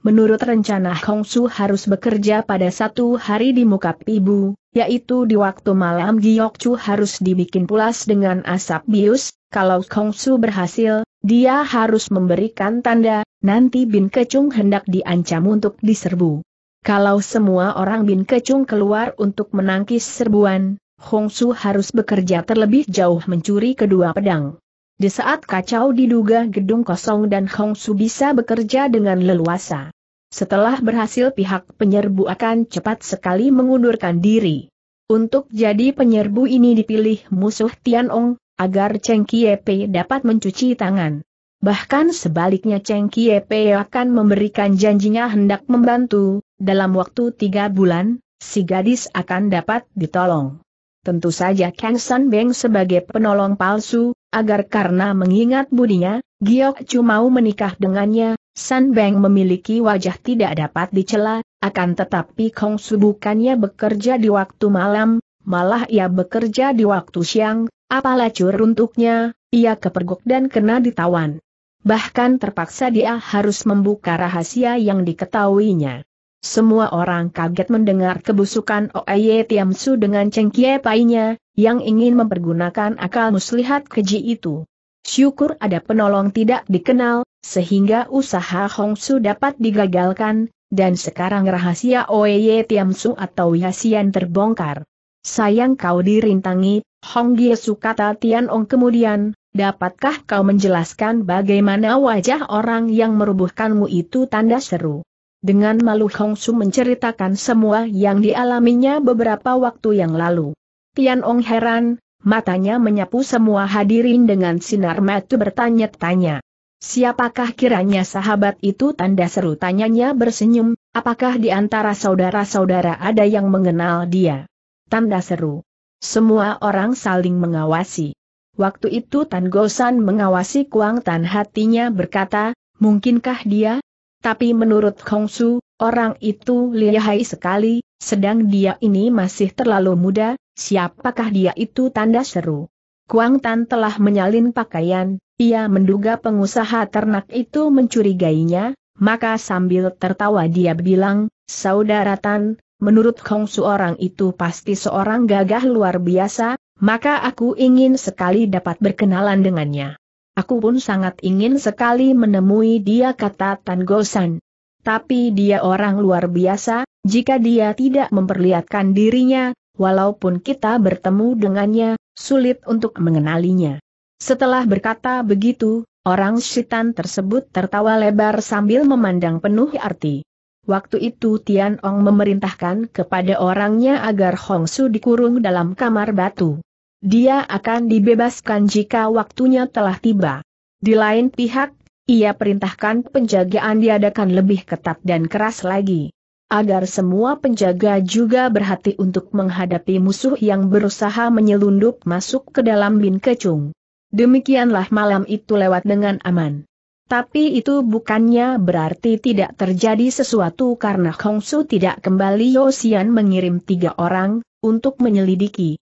Menurut rencana Hong Su harus bekerja pada satu hari di muka pibu, yaitu di waktu malam Chu harus dibikin pulas dengan asap bius, kalau Hong Su berhasil, dia harus memberikan tanda, nanti Bin Kecung hendak diancam untuk diserbu. Kalau semua orang Bin Kecung keluar untuk menangkis serbuan, Hong Su harus bekerja terlebih jauh mencuri kedua pedang. Di saat kacau diduga gedung kosong dan Hong Su bisa bekerja dengan leluasa. Setelah berhasil pihak penyerbu akan cepat sekali mengundurkan diri. Untuk jadi penyerbu ini dipilih musuh Tianong, agar Cheng Kiepe dapat mencuci tangan. Bahkan sebaliknya Cheng Kiepe akan memberikan janjinya hendak membantu, dalam waktu tiga bulan, si gadis akan dapat ditolong. Tentu saja Kang San Beng sebagai penolong palsu, agar karena mengingat budinya, Giok Chu mau menikah dengannya, San Beng memiliki wajah tidak dapat dicela, akan tetapi Kong Su bukannya bekerja di waktu malam, malah ia bekerja di waktu siang, apalah curuntuknya, untuknya, ia kepergok dan kena ditawan. Bahkan terpaksa dia harus membuka rahasia yang diketahuinya. Semua orang kaget mendengar kebusukan Oeye Tiamsu dengan cengkie painya, yang ingin mempergunakan akal muslihat keji itu. Syukur ada penolong tidak dikenal, sehingga usaha Hong Su dapat digagalkan, dan sekarang rahasia Oeye Tiamsu atau Yasian terbongkar. Sayang kau dirintangi, Hong Giesu kata Tian Ong kemudian, dapatkah kau menjelaskan bagaimana wajah orang yang merubuhkanmu itu tanda seru? Dengan malu Hong Su menceritakan semua yang dialaminya beberapa waktu yang lalu. Tian Ong heran, matanya menyapu semua hadirin dengan sinar mata bertanya-tanya. Siapakah kiranya sahabat itu tanda seru tanyanya bersenyum, apakah di antara saudara-saudara ada yang mengenal dia? Tanda seru. Semua orang saling mengawasi. Waktu itu Tan Gosan mengawasi Kuang Tan hatinya berkata, mungkinkah dia? tapi menurut Kong Su, orang itu lihai sekali, sedang dia ini masih terlalu muda, siapakah dia itu tanda seru. Kuang Tan telah menyalin pakaian, ia menduga pengusaha ternak itu mencurigainya, maka sambil tertawa dia bilang, Saudara Tan, menurut Kong Su orang itu pasti seorang gagah luar biasa, maka aku ingin sekali dapat berkenalan dengannya. Aku pun sangat ingin sekali menemui dia kata Tan Gosan. Tapi dia orang luar biasa, jika dia tidak memperlihatkan dirinya, walaupun kita bertemu dengannya, sulit untuk mengenalinya. Setelah berkata begitu, orang setan tersebut tertawa lebar sambil memandang penuh arti. Waktu itu Tian Ong memerintahkan kepada orangnya agar Hong Su dikurung dalam kamar batu. Dia akan dibebaskan jika waktunya telah tiba. Di lain pihak, ia perintahkan penjagaan diadakan lebih ketat dan keras lagi. Agar semua penjaga juga berhati untuk menghadapi musuh yang berusaha menyelundup masuk ke dalam bin kecung. Demikianlah malam itu lewat dengan aman. Tapi itu bukannya berarti tidak terjadi sesuatu karena Hongsu tidak kembali Yosian mengirim tiga orang, untuk menyelidiki.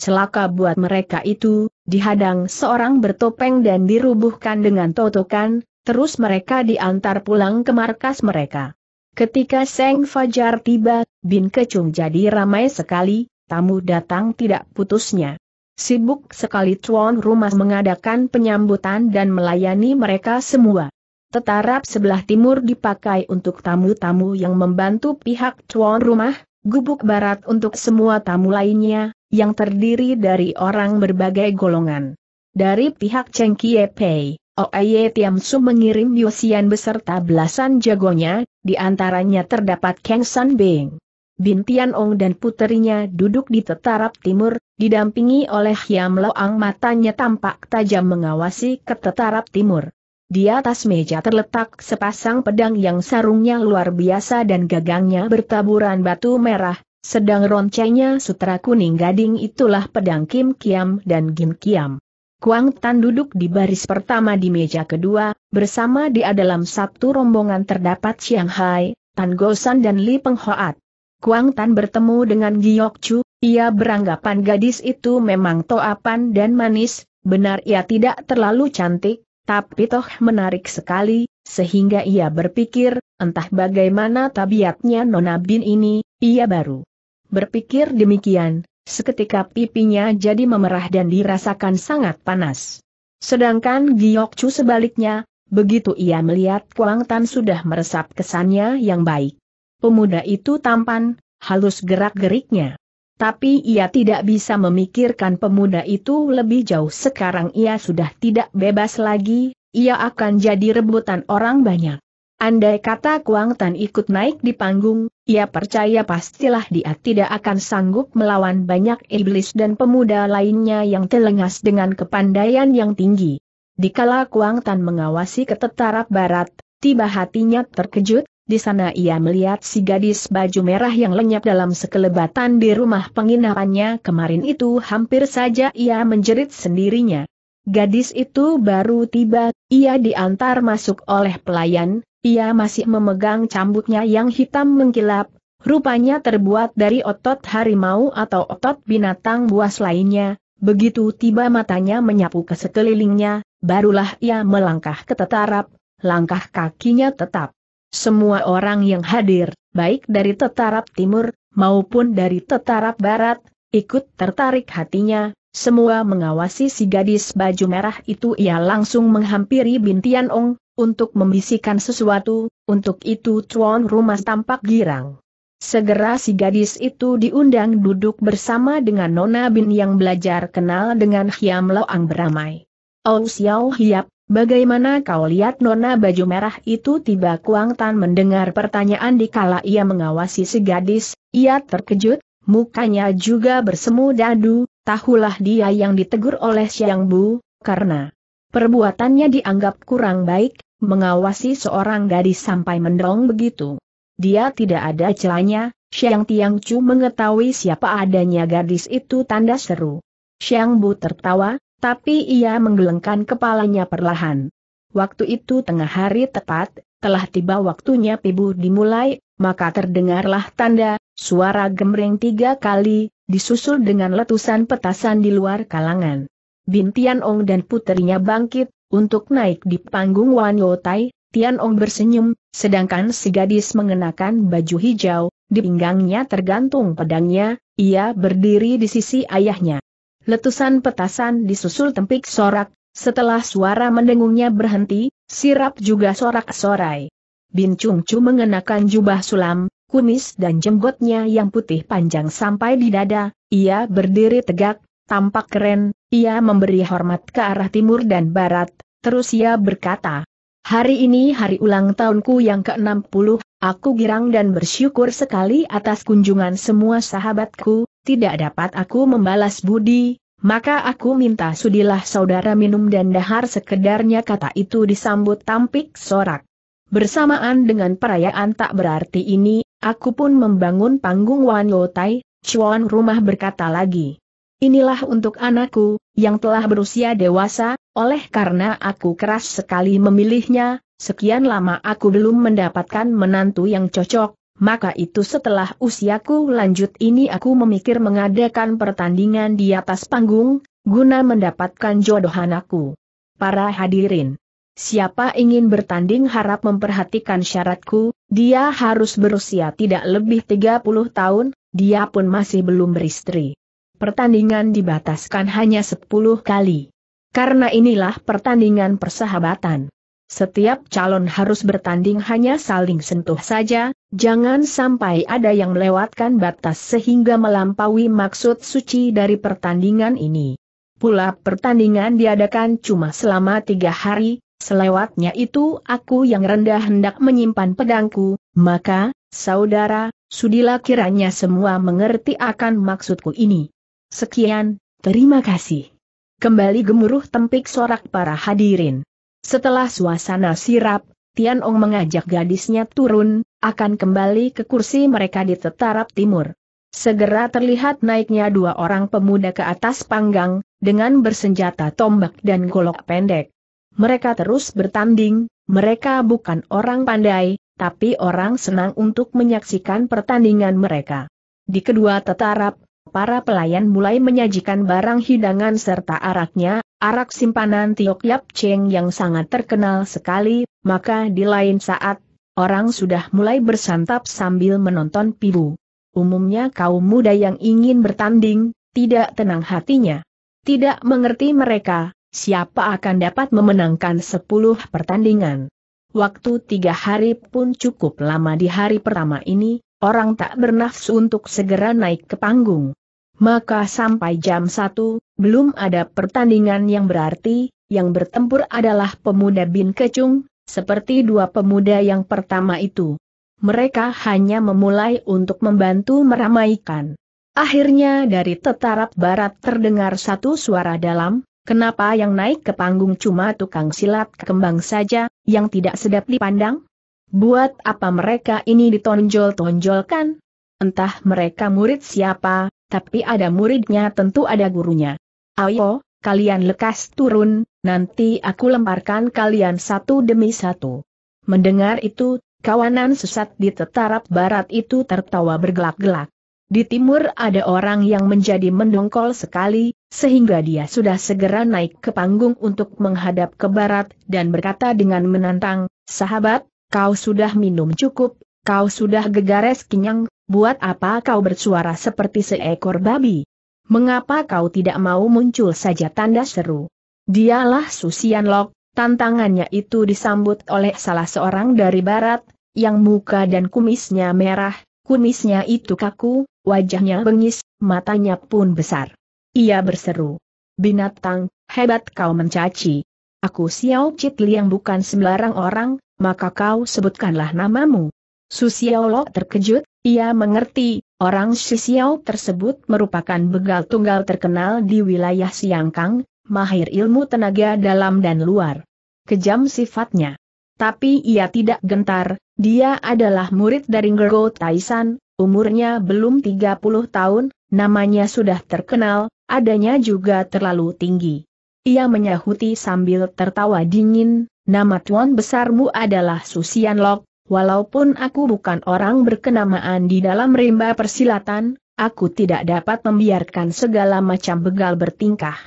Celaka buat mereka itu, dihadang seorang bertopeng dan dirubuhkan dengan totokan, terus mereka diantar pulang ke markas mereka. Ketika Seng Fajar tiba, Bin Kecung jadi ramai sekali, tamu datang tidak putusnya. Sibuk sekali tuan rumah mengadakan penyambutan dan melayani mereka semua. Tetarap sebelah timur dipakai untuk tamu-tamu yang membantu pihak tuan rumah, gubuk barat untuk semua tamu lainnya, yang terdiri dari orang berbagai golongan. Dari pihak Cheng Kie Pei, Oye Tiam Su mengirim Yosian beserta belasan jagonya, di antaranya terdapat Kang San Bing. Bin Tian Ong dan puterinya duduk di tetarap timur, didampingi oleh Hiam Loang matanya tampak tajam mengawasi ke tetarap timur. Di atas meja terletak sepasang pedang yang sarungnya luar biasa dan gagangnya bertaburan batu merah, sedang roncengnya sutra kuning gading itulah pedang Kim Kiam dan Gin Kiam. Kuang Tan duduk di baris pertama di meja kedua, bersama di dalam satu rombongan terdapat Shanghai, Hai, Tan Gosan dan Li Peng Hoat. Kuang Tan bertemu dengan Giok Chu, ia beranggapan gadis itu memang toapan dan manis, benar ia tidak terlalu cantik, tapi toh menarik sekali, sehingga ia berpikir, entah bagaimana tabiatnya Nona Bin ini, ia baru Berpikir demikian, seketika pipinya jadi memerah dan dirasakan sangat panas. Sedangkan Chu sebaliknya, begitu ia melihat Kuang Tan sudah meresap kesannya yang baik. Pemuda itu tampan, halus gerak-geriknya. Tapi ia tidak bisa memikirkan pemuda itu lebih jauh sekarang ia sudah tidak bebas lagi, ia akan jadi rebutan orang banyak. Andai kata Kuang Tan ikut naik di panggung, ia percaya pastilah dia tidak akan sanggup melawan banyak iblis dan pemuda lainnya yang telengas dengan kepandaian yang tinggi. Dikala Kuang Tan mengawasi ke barat, tiba hatinya terkejut, di sana ia melihat si gadis baju merah yang lenyap dalam sekelebatan di rumah penginapannya kemarin itu hampir saja ia menjerit sendirinya. Gadis itu baru tiba, ia diantar masuk oleh pelayan, ia masih memegang cambuknya yang hitam mengkilap, rupanya terbuat dari otot harimau atau otot binatang buas lainnya, begitu tiba matanya menyapu ke sekelilingnya, barulah ia melangkah ke tetarap, langkah kakinya tetap. Semua orang yang hadir, baik dari tetarap timur, maupun dari tetarap barat, ikut tertarik hatinya, semua mengawasi si gadis baju merah itu ia langsung menghampiri Bintian Ong, untuk membisikkan sesuatu, untuk itu tuan rumah tampak girang. Segera si gadis itu diundang duduk bersama dengan Nona Bin yang belajar kenal dengan Hiam Loang beramai. Oh Xiao Hiap, bagaimana kau lihat Nona baju merah itu tiba Kuang Tan mendengar pertanyaan dikala ia mengawasi si gadis, ia terkejut, mukanya juga bersemu dadu, tahulah dia yang ditegur oleh Xiang Bu, karena perbuatannya dianggap kurang baik, mengawasi seorang gadis sampai mendong begitu. Dia tidak ada celanya, Xiang Tiang Chu mengetahui siapa adanya gadis itu tanda seru. Xiang Bu tertawa, tapi ia menggelengkan kepalanya perlahan. Waktu itu tengah hari tepat, telah tiba waktunya pibu dimulai, maka terdengarlah tanda, suara gemreng tiga kali, disusul dengan letusan petasan di luar kalangan. Bintian Ong dan putrinya bangkit, untuk naik di panggung Wan Yotai, Tian Ong bersenyum, sedangkan si gadis mengenakan baju hijau, di pinggangnya tergantung pedangnya, ia berdiri di sisi ayahnya. Letusan petasan disusul tempik sorak, setelah suara mendengungnya berhenti, sirap juga sorak-sorai. Bin Chung Chu mengenakan jubah sulam, kumis dan jenggotnya yang putih panjang sampai di dada, ia berdiri tegak, tampak keren, ia memberi hormat ke arah timur dan barat, terus ia berkata, Hari ini hari ulang tahunku yang ke-60, aku girang dan bersyukur sekali atas kunjungan semua sahabatku, tidak dapat aku membalas budi, maka aku minta sudilah saudara minum dan dahar sekedarnya kata itu disambut tampik sorak. Bersamaan dengan perayaan tak berarti ini, aku pun membangun panggung Wan Lotai, Chuan rumah berkata lagi. Inilah untuk anakku, yang telah berusia dewasa, oleh karena aku keras sekali memilihnya, sekian lama aku belum mendapatkan menantu yang cocok, maka itu setelah usiaku lanjut ini aku memikir mengadakan pertandingan di atas panggung, guna mendapatkan jodoh anakku. Para hadirin. Siapa ingin bertanding harap memperhatikan syaratku, dia harus berusia tidak lebih 30 tahun, dia pun masih belum beristri pertandingan dibataskan hanya 10 kali. Karena inilah pertandingan persahabatan. Setiap calon harus bertanding hanya saling sentuh saja, jangan sampai ada yang melewatkan batas sehingga melampaui maksud suci dari pertandingan ini. Pula pertandingan diadakan cuma selama tiga hari, selewatnya itu aku yang rendah hendak menyimpan pedangku, maka, saudara, sudilah kiranya semua mengerti akan maksudku ini. Sekian, terima kasih. Kembali gemuruh tempik sorak para hadirin. Setelah suasana sirap, Tian Ong mengajak gadisnya turun, akan kembali ke kursi mereka di tetarap timur. Segera terlihat naiknya dua orang pemuda ke atas panggang, dengan bersenjata tombak dan golok pendek. Mereka terus bertanding, mereka bukan orang pandai, tapi orang senang untuk menyaksikan pertandingan mereka. Di kedua tetarap, para pelayan mulai menyajikan barang hidangan serta araknya, arak simpanan Tiok Yap Cheng yang sangat terkenal sekali, maka di lain saat, orang sudah mulai bersantap sambil menonton pibu. Umumnya kaum muda yang ingin bertanding, tidak tenang hatinya. Tidak mengerti mereka, siapa akan dapat memenangkan sepuluh pertandingan. Waktu tiga hari pun cukup lama di hari pertama ini, orang tak bernafsu untuk segera naik ke panggung. Maka sampai jam 1, belum ada pertandingan yang berarti, yang bertempur adalah pemuda Bin Kecung, seperti dua pemuda yang pertama itu. Mereka hanya memulai untuk membantu meramaikan. Akhirnya dari tetarap barat terdengar satu suara dalam, kenapa yang naik ke panggung cuma tukang silat kembang saja, yang tidak sedap dipandang? Buat apa mereka ini ditonjol-tonjolkan? Entah mereka murid siapa, tapi ada muridnya tentu ada gurunya. Ayo, kalian lekas turun, nanti aku lemparkan kalian satu demi satu. Mendengar itu, kawanan sesat di tetarap barat itu tertawa bergelak-gelak. Di timur ada orang yang menjadi mendongkol sekali, sehingga dia sudah segera naik ke panggung untuk menghadap ke barat dan berkata dengan menantang, Sahabat, kau sudah minum cukup, kau sudah gegares kenyang, buat apa kau bersuara seperti seekor babi? Mengapa kau tidak mau muncul saja tanda seru? Dialah Susian Lok, tantangannya itu disambut oleh salah seorang dari barat, yang muka dan kumisnya merah, kumisnya itu kaku, wajahnya bengis, matanya pun besar. Ia berseru. Binatang, hebat kau mencaci. Aku Xiao Chit Liang bukan sembarang orang, maka kau sebutkanlah namamu. Susiolog terkejut, ia mengerti, orang Xiao tersebut merupakan begal tunggal terkenal di wilayah Siangkang, mahir ilmu tenaga dalam dan luar. Kejam sifatnya. Tapi ia tidak gentar, dia adalah murid dari Ngergo Taisan, umurnya belum 30 tahun, namanya sudah terkenal, adanya juga terlalu tinggi. Ia menyahuti sambil tertawa dingin, Nama tuan besarmu adalah Susian Lok, walaupun aku bukan orang berkenamaan di dalam rimba persilatan, aku tidak dapat membiarkan segala macam begal bertingkah.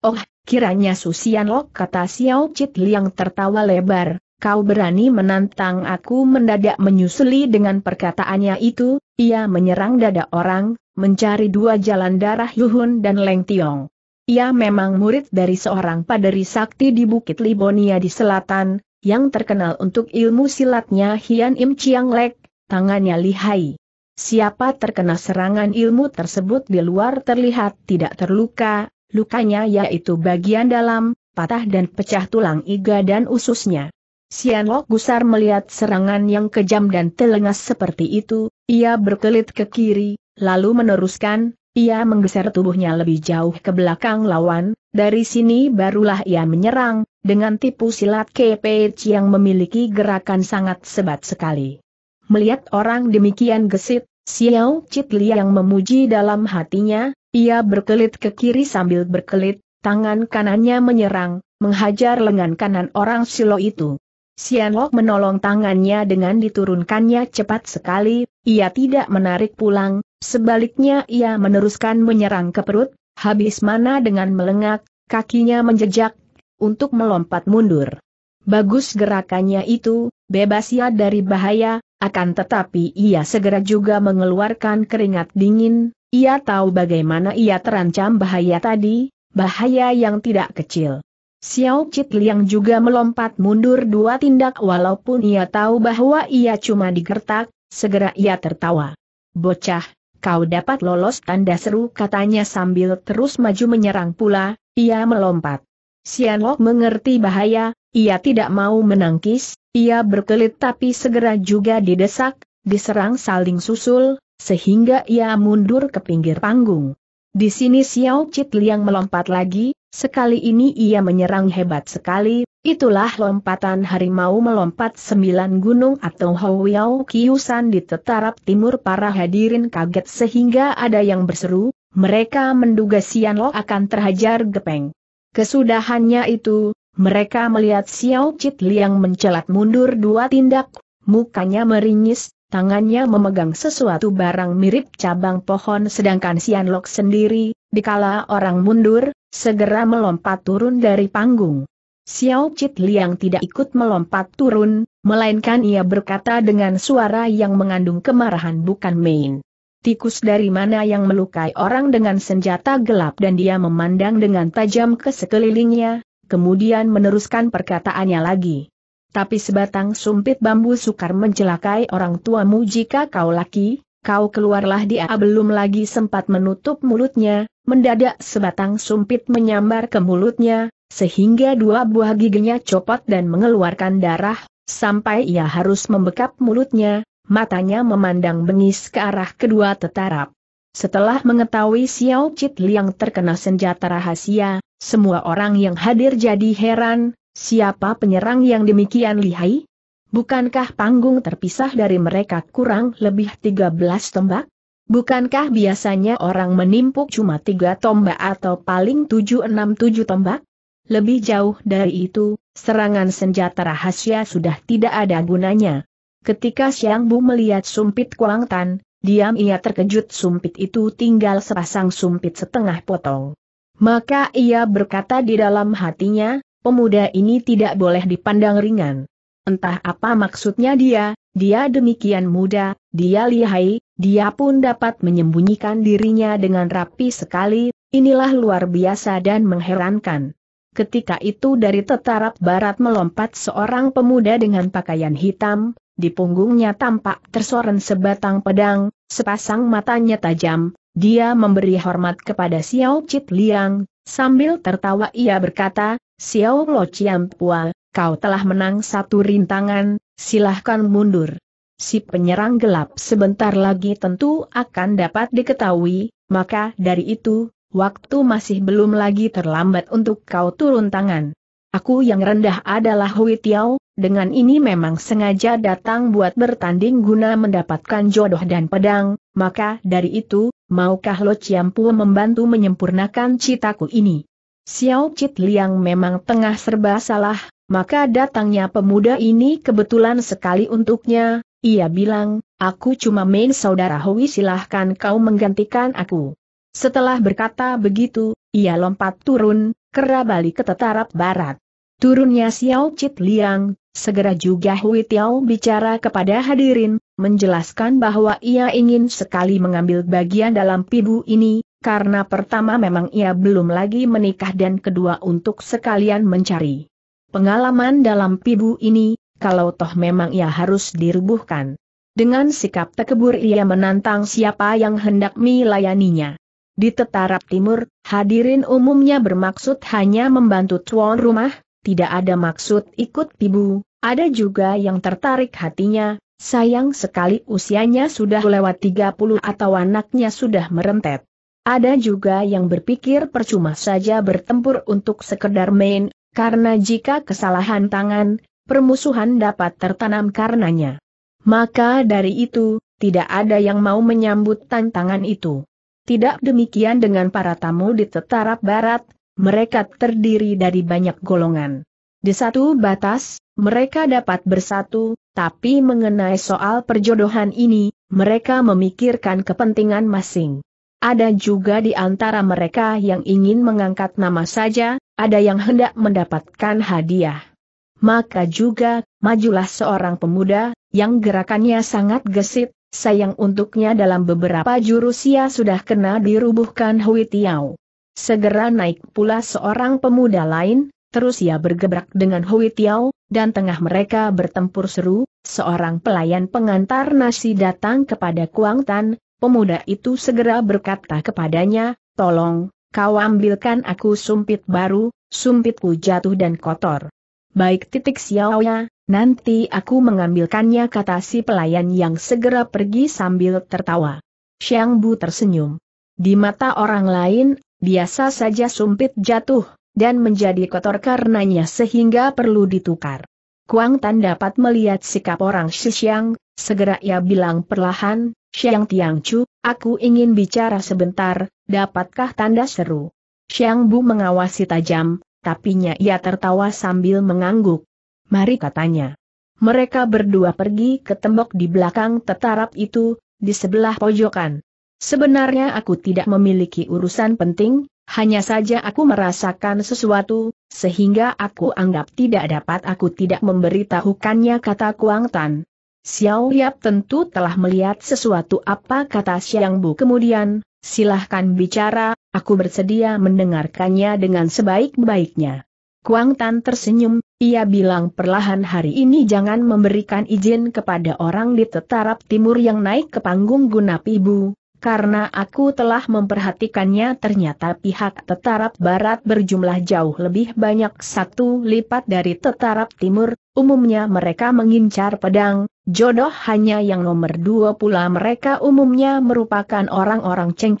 Oh, kiranya Susian Lok kata Xiao Chit Liang tertawa lebar, kau berani menantang aku mendadak menyusuli dengan perkataannya itu, ia menyerang dada orang, mencari dua jalan darah Yuhun dan Leng Tiong. Ia memang murid dari seorang paderi sakti di Bukit Libonia di selatan, yang terkenal untuk ilmu silatnya Hian Im Chiang Lek, tangannya lihai. Siapa terkena serangan ilmu tersebut di luar terlihat tidak terluka, lukanya yaitu bagian dalam, patah dan pecah tulang iga dan ususnya. Sian Lok gusar melihat serangan yang kejam dan telengas seperti itu, ia berkelit ke kiri, lalu meneruskan, ia menggeser tubuhnya lebih jauh ke belakang lawan, dari sini barulah ia menyerang, dengan tipu silat KPC yang memiliki gerakan sangat sebat sekali. Melihat orang demikian gesit, Xiao Chitli yang memuji dalam hatinya, ia berkelit ke kiri sambil berkelit, tangan kanannya menyerang, menghajar lengan kanan orang silo itu. Sianlok menolong tangannya dengan diturunkannya cepat sekali, ia tidak menarik pulang, sebaliknya ia meneruskan menyerang ke perut, habis mana dengan melengak, kakinya menjejak, untuk melompat mundur. Bagus gerakannya itu, bebas ia dari bahaya, akan tetapi ia segera juga mengeluarkan keringat dingin, ia tahu bagaimana ia terancam bahaya tadi, bahaya yang tidak kecil. Xiao Chit Liang juga melompat mundur dua tindak walaupun ia tahu bahwa ia cuma digertak, Segera ia tertawa. Bocah, kau dapat lolos tanda seru katanya sambil terus maju menyerang pula, ia melompat. Sianlok mengerti bahaya, ia tidak mau menangkis, ia berkelit tapi segera juga didesak, diserang saling susul, sehingga ia mundur ke pinggir panggung. Di sini Xiao Chit Liang melompat lagi, sekali ini ia menyerang hebat sekali, Itulah lompatan harimau melompat sembilan gunung atau Howiao Kiusan di tetarap timur para hadirin kaget sehingga ada yang berseru, mereka menduga Sian Lo akan terhajar gepeng. Kesudahannya itu, mereka melihat Xiao Chit Liang mencelat mundur dua tindak, mukanya meringis, tangannya memegang sesuatu barang mirip cabang pohon sedangkan Sian Sianlok sendiri, dikala orang mundur, segera melompat turun dari panggung. Xiao Chit Liang tidak ikut melompat turun, melainkan ia berkata dengan suara yang mengandung kemarahan bukan main. Tikus dari mana yang melukai orang dengan senjata gelap dan dia memandang dengan tajam ke sekelilingnya, kemudian meneruskan perkataannya lagi. Tapi sebatang sumpit bambu sukar mencelakai orang tuamu jika kau laki, kau keluarlah dia belum lagi sempat menutup mulutnya, mendadak sebatang sumpit menyambar ke mulutnya, sehingga dua buah giginya copot dan mengeluarkan darah, sampai ia harus membekap mulutnya, matanya memandang bengis ke arah kedua tetarap. Setelah mengetahui Xiao Chit Liang terkena senjata rahasia, semua orang yang hadir jadi heran, siapa penyerang yang demikian lihai? Bukankah panggung terpisah dari mereka kurang lebih 13 tombak? Bukankah biasanya orang menimpuk cuma tiga tombak atau paling tujuh enam tujuh tombak? Lebih jauh dari itu, serangan senjata rahasia sudah tidak ada gunanya. Ketika Siang Bu melihat sumpit Kuang Tan, diam ia terkejut sumpit itu tinggal sepasang sumpit setengah potong. Maka ia berkata di dalam hatinya, pemuda ini tidak boleh dipandang ringan. Entah apa maksudnya dia, dia demikian muda, dia lihai, dia pun dapat menyembunyikan dirinya dengan rapi sekali, inilah luar biasa dan mengherankan. Ketika itu dari tetarap barat melompat seorang pemuda dengan pakaian hitam, di punggungnya tampak tersoren sebatang pedang, sepasang matanya tajam, dia memberi hormat kepada Xiao Chit Liang, sambil tertawa ia berkata, Xiao Lo Chiam Pua, kau telah menang satu rintangan, silahkan mundur. Si penyerang gelap sebentar lagi tentu akan dapat diketahui, maka dari itu, waktu masih belum lagi terlambat untuk kau turun tangan. Aku yang rendah adalah Hui Tiao, dengan ini memang sengaja datang buat bertanding guna mendapatkan jodoh dan pedang, maka dari itu, maukah Lo Chiampu membantu menyempurnakan citaku ini? Xiao Chit Liang memang tengah serba salah, maka datangnya pemuda ini kebetulan sekali untuknya, ia bilang, aku cuma main saudara Hui silahkan kau menggantikan aku. Setelah berkata begitu, ia lompat turun, kera balik ke tetarap barat. Turunnya Xiao Chit Liang, segera juga Hui Tiao bicara kepada hadirin, menjelaskan bahwa ia ingin sekali mengambil bagian dalam pibu ini, karena pertama memang ia belum lagi menikah dan kedua untuk sekalian mencari pengalaman dalam pibu ini, kalau toh memang ia harus dirubuhkan. Dengan sikap tekebur ia menantang siapa yang hendak melayaninya. Di Tetarap Timur, hadirin umumnya bermaksud hanya membantu tuan rumah, tidak ada maksud ikut pibu, ada juga yang tertarik hatinya, sayang sekali usianya sudah lewat 30 atau anaknya sudah merentet. Ada juga yang berpikir percuma saja bertempur untuk sekedar main, karena jika kesalahan tangan, permusuhan dapat tertanam karenanya. Maka dari itu, tidak ada yang mau menyambut tantangan itu. Tidak demikian dengan para tamu di tetara barat, mereka terdiri dari banyak golongan. Di satu batas, mereka dapat bersatu, tapi mengenai soal perjodohan ini, mereka memikirkan kepentingan masing. Ada juga di antara mereka yang ingin mengangkat nama saja, ada yang hendak mendapatkan hadiah. Maka juga, majulah seorang pemuda, yang gerakannya sangat gesit, Sayang untuknya dalam beberapa jurus ia sudah kena dirubuhkan Hui Tiao. Segera naik pula seorang pemuda lain, terus ia bergebrak dengan Hui Tiao, dan tengah mereka bertempur seru, seorang pelayan pengantar nasi datang kepada Kuang Tan, pemuda itu segera berkata kepadanya, tolong, kau ambilkan aku sumpit baru, sumpitku jatuh dan kotor. Baik titik Xiaoya, Nanti aku mengambilkannya kata si pelayan yang segera pergi sambil tertawa. Xiang Bu tersenyum. Di mata orang lain, biasa saja sumpit jatuh, dan menjadi kotor karenanya sehingga perlu ditukar. Kuang Tan dapat melihat sikap orang si Xiang, segera ia bilang perlahan, Xiang Chu, aku ingin bicara sebentar, dapatkah tanda seru? Xiang Bu mengawasi tajam, tapinya ia tertawa sambil mengangguk mari katanya. Mereka berdua pergi ke tembok di belakang tetarap itu, di sebelah pojokan. Sebenarnya aku tidak memiliki urusan penting, hanya saja aku merasakan sesuatu, sehingga aku anggap tidak dapat aku tidak memberitahukannya kata Kuang Tan. Xiao Yap tentu telah melihat sesuatu apa kata Xiang Bu kemudian, silahkan bicara, aku bersedia mendengarkannya dengan sebaik-baiknya. Kuang Tan tersenyum, ia bilang perlahan hari ini jangan memberikan izin kepada orang di tetarap timur yang naik ke panggung guna ibu. karena aku telah memperhatikannya ternyata pihak tetarap barat berjumlah jauh lebih banyak satu lipat dari tetarap timur, umumnya mereka mengincar pedang, jodoh hanya yang nomor dua pula mereka umumnya merupakan orang-orang Cheng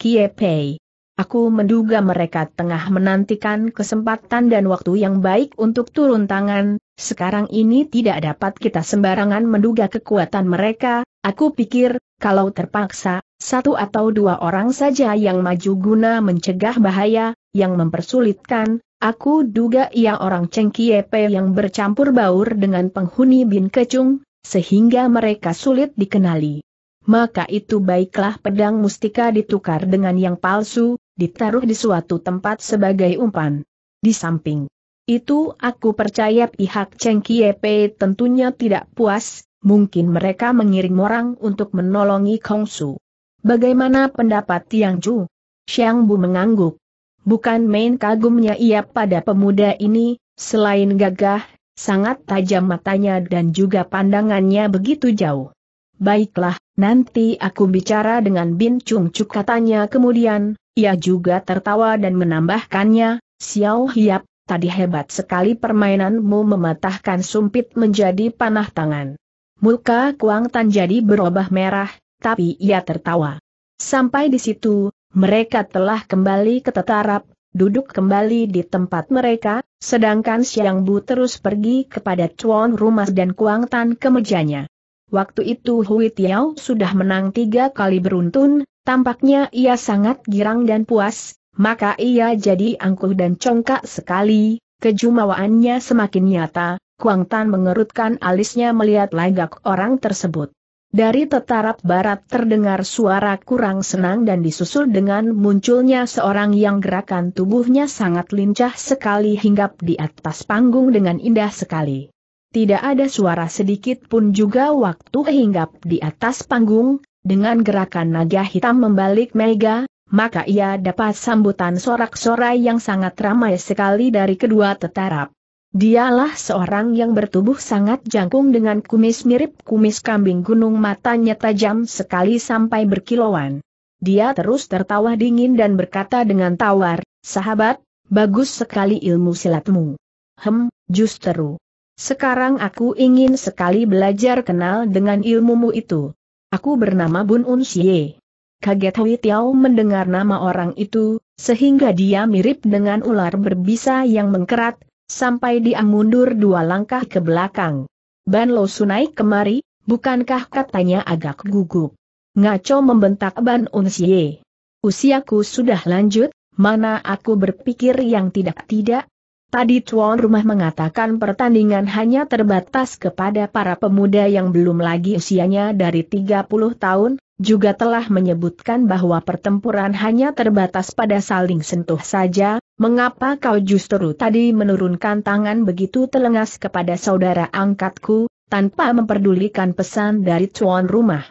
Aku menduga mereka tengah menantikan kesempatan dan waktu yang baik untuk turun tangan, sekarang ini tidak dapat kita sembarangan menduga kekuatan mereka, aku pikir, kalau terpaksa, satu atau dua orang saja yang maju guna mencegah bahaya, yang mempersulitkan, aku duga ia orang Cengkiepe yang bercampur baur dengan penghuni Bin Kecung, sehingga mereka sulit dikenali maka itu baiklah pedang mustika ditukar dengan yang palsu, ditaruh di suatu tempat sebagai umpan. Di samping itu aku percaya pihak Cheng Kiepe tentunya tidak puas, mungkin mereka mengirim orang untuk menolongi Kongsu. Bagaimana pendapat Tiang Ju? Xiang Bu mengangguk. Bukan main kagumnya ia pada pemuda ini, selain gagah, sangat tajam matanya dan juga pandangannya begitu jauh. Baiklah, Nanti aku bicara dengan Bin Chung Chuk katanya kemudian, ia juga tertawa dan menambahkannya, Xiao Hiap, tadi hebat sekali permainanmu mematahkan sumpit menjadi panah tangan. Muka Kuang Tan jadi berubah merah, tapi ia tertawa. Sampai di situ, mereka telah kembali ke tetarap, duduk kembali di tempat mereka, sedangkan Siang Bu terus pergi kepada Chuan rumah dan Kuang Tan ke mejanya. Waktu itu Hui Tiao sudah menang tiga kali beruntun, tampaknya ia sangat girang dan puas, maka ia jadi angkuh dan congkak sekali, kejumawaannya semakin nyata, Kuang Tan mengerutkan alisnya melihat lagak orang tersebut. Dari tetarap barat terdengar suara kurang senang dan disusul dengan munculnya seorang yang gerakan tubuhnya sangat lincah sekali hinggap di atas panggung dengan indah sekali tidak ada suara sedikit pun juga waktu hinggap di atas panggung, dengan gerakan naga hitam membalik mega, maka ia dapat sambutan sorak-sorai yang sangat ramai sekali dari kedua tetarap. Dialah seorang yang bertubuh sangat jangkung dengan kumis mirip kumis kambing gunung matanya tajam sekali sampai berkilauan. Dia terus tertawa dingin dan berkata dengan tawar, sahabat, bagus sekali ilmu silatmu. Hem, justru. Sekarang aku ingin sekali belajar kenal dengan ilmumu itu. Aku bernama Bun Un Xie. Kaget Hui Tiao mendengar nama orang itu, sehingga dia mirip dengan ular berbisa yang mengkerat, sampai dia mundur dua langkah ke belakang. Ban Lo Sunai kemari, bukankah katanya agak gugup? Ngaco membentak Ban Un Xie. Usiaku sudah lanjut, mana aku berpikir yang tidak-tidak, Tadi tuan rumah mengatakan pertandingan hanya terbatas kepada para pemuda yang belum lagi usianya dari 30 tahun, juga telah menyebutkan bahwa pertempuran hanya terbatas pada saling sentuh saja, mengapa kau justru tadi menurunkan tangan begitu telengas kepada saudara angkatku, tanpa memperdulikan pesan dari tuan rumah?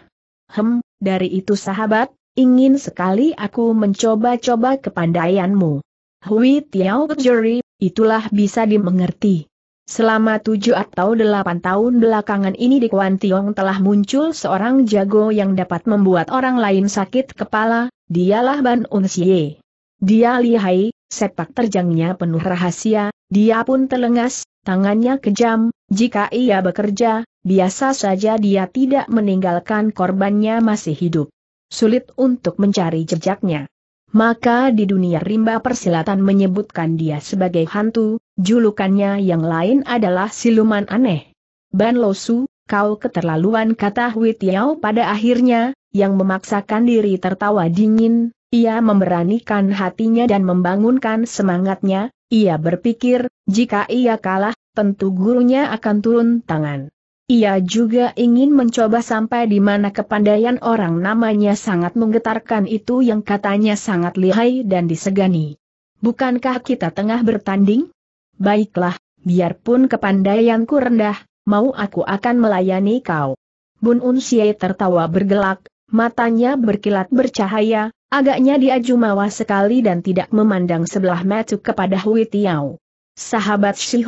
Hem, dari itu sahabat, ingin sekali aku mencoba-coba kepandaianmu. Hui Tiao Juri Itulah bisa dimengerti. Selama tujuh atau delapan tahun belakangan ini di Kuan Tiong telah muncul seorang jago yang dapat membuat orang lain sakit kepala, dialah Ban Unxie. Dia lihai, sepak terjangnya penuh rahasia, dia pun telengas, tangannya kejam, jika ia bekerja, biasa saja dia tidak meninggalkan korbannya masih hidup. Sulit untuk mencari jejaknya. Maka di dunia rimba persilatan menyebutkan dia sebagai hantu, julukannya yang lain adalah siluman aneh. Ban Losu, kau keterlaluan kata Hui Tiao pada akhirnya, yang memaksakan diri tertawa dingin, ia memberanikan hatinya dan membangunkan semangatnya, ia berpikir, jika ia kalah, tentu gurunya akan turun tangan. Ia juga ingin mencoba sampai di mana kepandaian orang namanya sangat menggetarkan itu yang katanya sangat lihai dan disegani. Bukankah kita tengah bertanding? Baiklah, biarpun kepandaianku rendah, mau aku akan melayani kau. Bun Unsie tertawa bergelak, matanya berkilat bercahaya, agaknya dia jumawa sekali dan tidak memandang sebelah mata kepada Hui Tiao. Sahabat Shi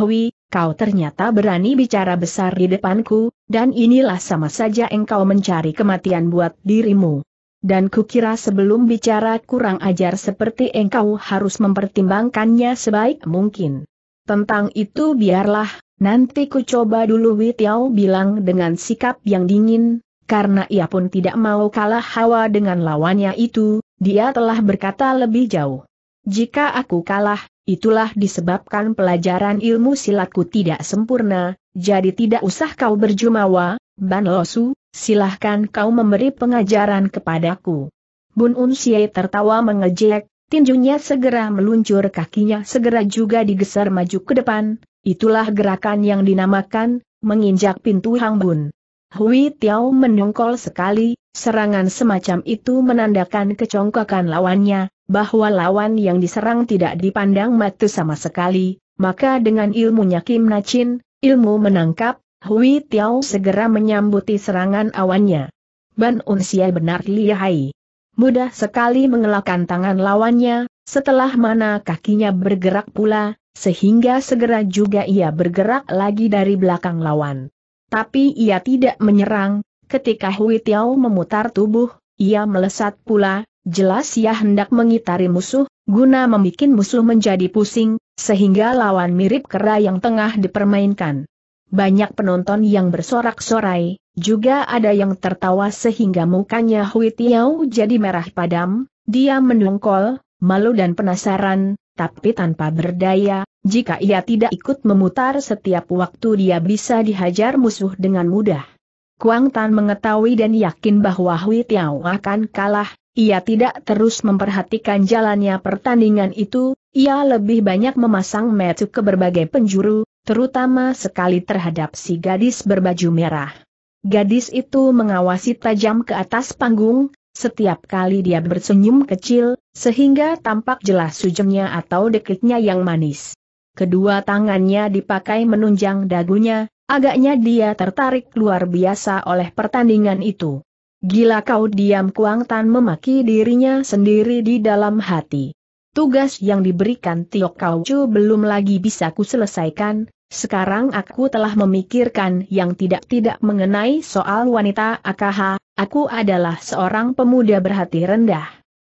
kau ternyata berani bicara besar di depanku, dan inilah sama saja engkau mencari kematian buat dirimu. Dan kukira sebelum bicara kurang ajar seperti engkau harus mempertimbangkannya sebaik mungkin. Tentang itu biarlah, nanti ku coba dulu Witiao bilang dengan sikap yang dingin, karena ia pun tidak mau kalah hawa dengan lawannya itu, dia telah berkata lebih jauh. Jika aku kalah, Itulah disebabkan pelajaran ilmu silatku tidak sempurna, jadi tidak usah kau berjumawa, Ban Losu, silahkan kau memberi pengajaran kepadaku. Bun Unsie tertawa mengejek, tinjunya segera meluncur kakinya segera juga digeser maju ke depan, itulah gerakan yang dinamakan, menginjak pintu Hang Bun. Hui Tiao menyongkol sekali, serangan semacam itu menandakan kecongkakan lawannya, bahwa lawan yang diserang tidak dipandang mata sama sekali, maka dengan ilmunya Kim Nacin, ilmu menangkap, Hui Tiao segera menyambuti serangan awannya. Ban Unsia benar lihai. Mudah sekali mengelakkan tangan lawannya, setelah mana kakinya bergerak pula, sehingga segera juga ia bergerak lagi dari belakang lawan. Tapi ia tidak menyerang, ketika Hui Tiao memutar tubuh, ia melesat pula, jelas ia hendak mengitari musuh, guna membuat musuh menjadi pusing, sehingga lawan mirip kera yang tengah dipermainkan. Banyak penonton yang bersorak-sorai, juga ada yang tertawa sehingga mukanya Hui Tiao jadi merah padam, dia mendongkol, malu dan penasaran, tapi tanpa berdaya, jika ia tidak ikut memutar setiap waktu dia bisa dihajar musuh dengan mudah. Kuang Tan mengetahui dan yakin bahwa Hui Tiao akan kalah, ia tidak terus memperhatikan jalannya pertandingan itu, ia lebih banyak memasang metu ke berbagai penjuru, terutama sekali terhadap si gadis berbaju merah. Gadis itu mengawasi tajam ke atas panggung, setiap kali dia bersenyum kecil, sehingga tampak jelas sujungnya atau dekiknya yang manis. Kedua tangannya dipakai menunjang dagunya, Agaknya dia tertarik luar biasa oleh pertandingan itu. Gila kau diam Kuang Tan memaki dirinya sendiri di dalam hati. Tugas yang diberikan Tio Kau Chu belum lagi bisa ku selesaikan, sekarang aku telah memikirkan yang tidak-tidak mengenai soal wanita AKH, aku adalah seorang pemuda berhati rendah.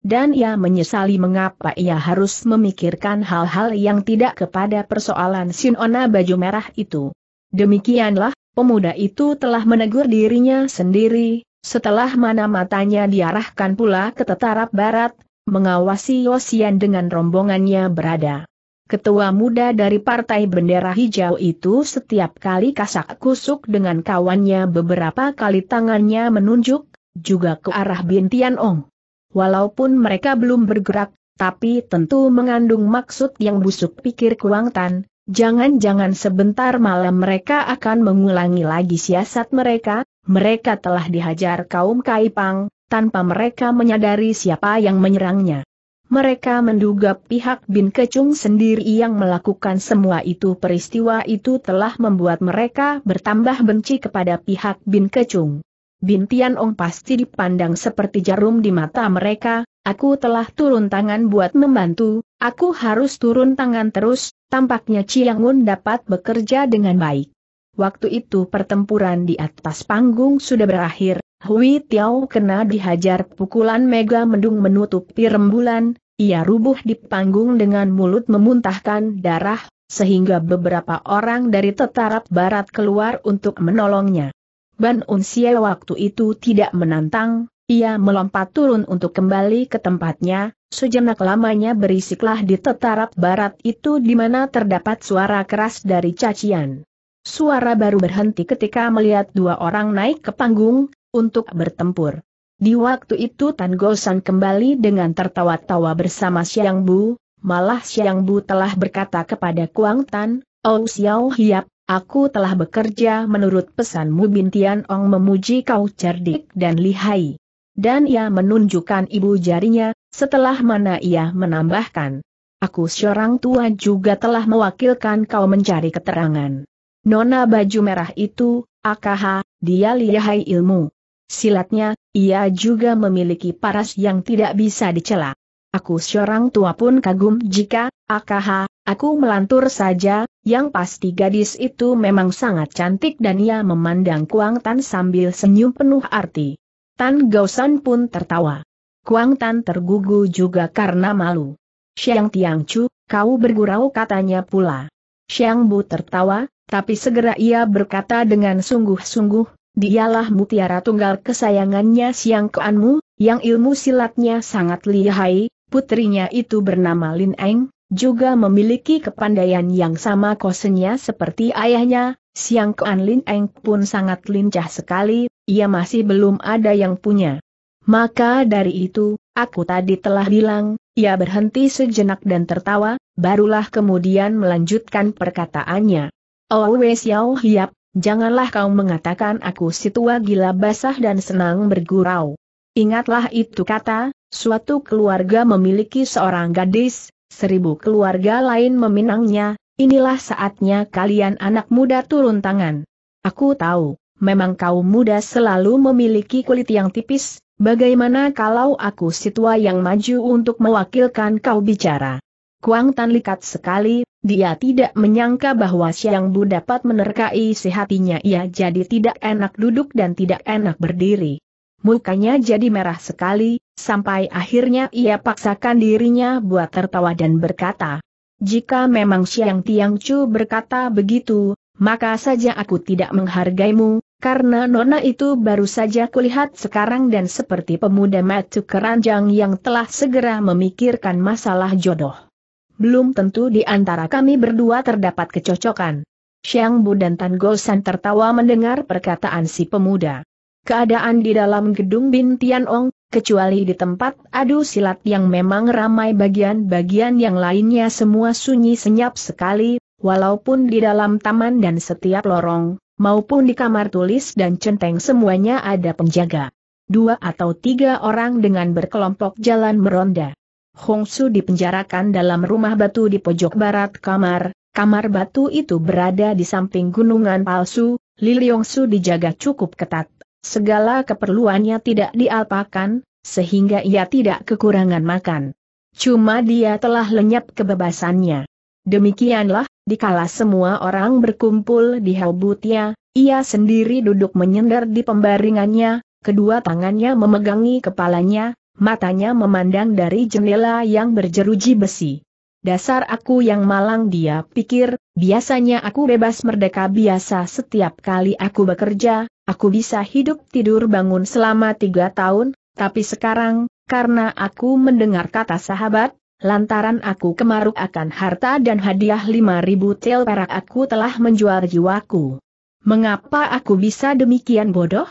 Dan ia menyesali mengapa ia harus memikirkan hal-hal yang tidak kepada persoalan Sinona baju merah itu. Demikianlah, pemuda itu telah menegur dirinya sendiri, setelah mana matanya diarahkan pula ke tetarap barat, mengawasi Yosian dengan rombongannya berada. Ketua muda dari Partai Bendera Hijau itu setiap kali kasak kusuk dengan kawannya beberapa kali tangannya menunjuk, juga ke arah Bintian Ong. Walaupun mereka belum bergerak, tapi tentu mengandung maksud yang busuk pikir Kuang Tan, Jangan-jangan sebentar malam mereka akan mengulangi lagi siasat mereka, mereka telah dihajar kaum Kaipang, tanpa mereka menyadari siapa yang menyerangnya. Mereka menduga pihak Bin Kecung sendiri yang melakukan semua itu peristiwa itu telah membuat mereka bertambah benci kepada pihak Bin Kecung. Bin ong pasti dipandang seperti jarum di mata mereka, aku telah turun tangan buat membantu, Aku harus turun tangan terus, tampaknya Ciangun dapat bekerja dengan baik. Waktu itu pertempuran di atas panggung sudah berakhir, Hui Tiao kena dihajar pukulan mega mendung menutupi rembulan, ia rubuh di panggung dengan mulut memuntahkan darah, sehingga beberapa orang dari tetarap barat keluar untuk menolongnya. Ban Unsia waktu itu tidak menantang, ia melompat turun untuk kembali ke tempatnya, sejenak lamanya berisiklah di tetarap barat itu di mana terdapat suara keras dari cacian. Suara baru berhenti ketika melihat dua orang naik ke panggung, untuk bertempur. Di waktu itu Tan Gosan kembali dengan tertawa-tawa bersama Siang Bu, malah Siang Bu telah berkata kepada Kuang Tan, Oh Xiao Hiap, aku telah bekerja menurut pesanmu Bintian Ong memuji kau cerdik dan lihai. Dan ia menunjukkan ibu jarinya, setelah mana ia menambahkan. Aku seorang tua juga telah mewakilkan kau mencari keterangan. Nona baju merah itu, akaha, dia lihai ilmu. Silatnya, ia juga memiliki paras yang tidak bisa dicela. Aku seorang tua pun kagum jika, akaha, aku melantur saja, yang pasti gadis itu memang sangat cantik dan ia memandang Kuang Tan sambil senyum penuh arti. Tan Gausan pun tertawa. Kuang Tan tergugu juga karena malu. Xiang Chu, kau bergurau katanya pula. Siang Bu tertawa, tapi segera ia berkata dengan sungguh-sungguh, dialah mutiara tunggal kesayangannya Siang Kuanmu, yang ilmu silatnya sangat lihai, putrinya itu bernama Lin Eng, juga memiliki kepandaian yang sama kosenya seperti ayahnya, Siang Kuan Lin Eng pun sangat lincah sekali, ia masih belum ada yang punya. Maka dari itu, aku tadi telah bilang, ia berhenti sejenak dan tertawa, barulah kemudian melanjutkan perkataannya. Owe oh, Xiao Hiap, janganlah kau mengatakan aku si tua gila basah dan senang bergurau. Ingatlah itu kata, suatu keluarga memiliki seorang gadis, seribu keluarga lain meminangnya, Inilah saatnya kalian anak muda turun tangan. Aku tahu, memang kaum muda selalu memiliki kulit yang tipis, bagaimana kalau aku si yang maju untuk mewakilkan kau bicara? Kuang Tan likat sekali, dia tidak menyangka bahwa Siang Bu dapat menerkai si hatinya ia jadi tidak enak duduk dan tidak enak berdiri. Mukanya jadi merah sekali, sampai akhirnya ia paksakan dirinya buat tertawa dan berkata, jika memang Siang Tiang Chu berkata begitu, maka saja aku tidak menghargaimu, karena nona itu baru saja kulihat sekarang dan seperti pemuda matu keranjang yang telah segera memikirkan masalah jodoh. Belum tentu di antara kami berdua terdapat kecocokan. Siang Bu dan Tan Gosan tertawa mendengar perkataan si pemuda. Keadaan di dalam gedung Bin Tian Ong, kecuali di tempat adu silat yang memang ramai bagian-bagian yang lainnya semua sunyi senyap sekali, walaupun di dalam taman dan setiap lorong, maupun di kamar tulis dan centeng semuanya ada penjaga. Dua atau tiga orang dengan berkelompok jalan meronda. Hong Su dipenjarakan dalam rumah batu di pojok barat kamar, kamar batu itu berada di samping gunungan palsu, Li Su dijaga cukup ketat. Segala keperluannya tidak dialpakan, sehingga ia tidak kekurangan makan. Cuma dia telah lenyap kebebasannya. Demikianlah, dikala semua orang berkumpul di Helbutia, ia sendiri duduk menyender di pembaringannya, kedua tangannya memegangi kepalanya, matanya memandang dari jendela yang berjeruji besi. Dasar aku yang malang dia pikir, biasanya aku bebas merdeka biasa setiap kali aku bekerja, Aku bisa hidup tidur bangun selama tiga tahun, tapi sekarang, karena aku mendengar kata sahabat, lantaran aku kemaruk akan harta dan hadiah ribu tel perak aku telah menjual jiwaku. Mengapa aku bisa demikian bodoh?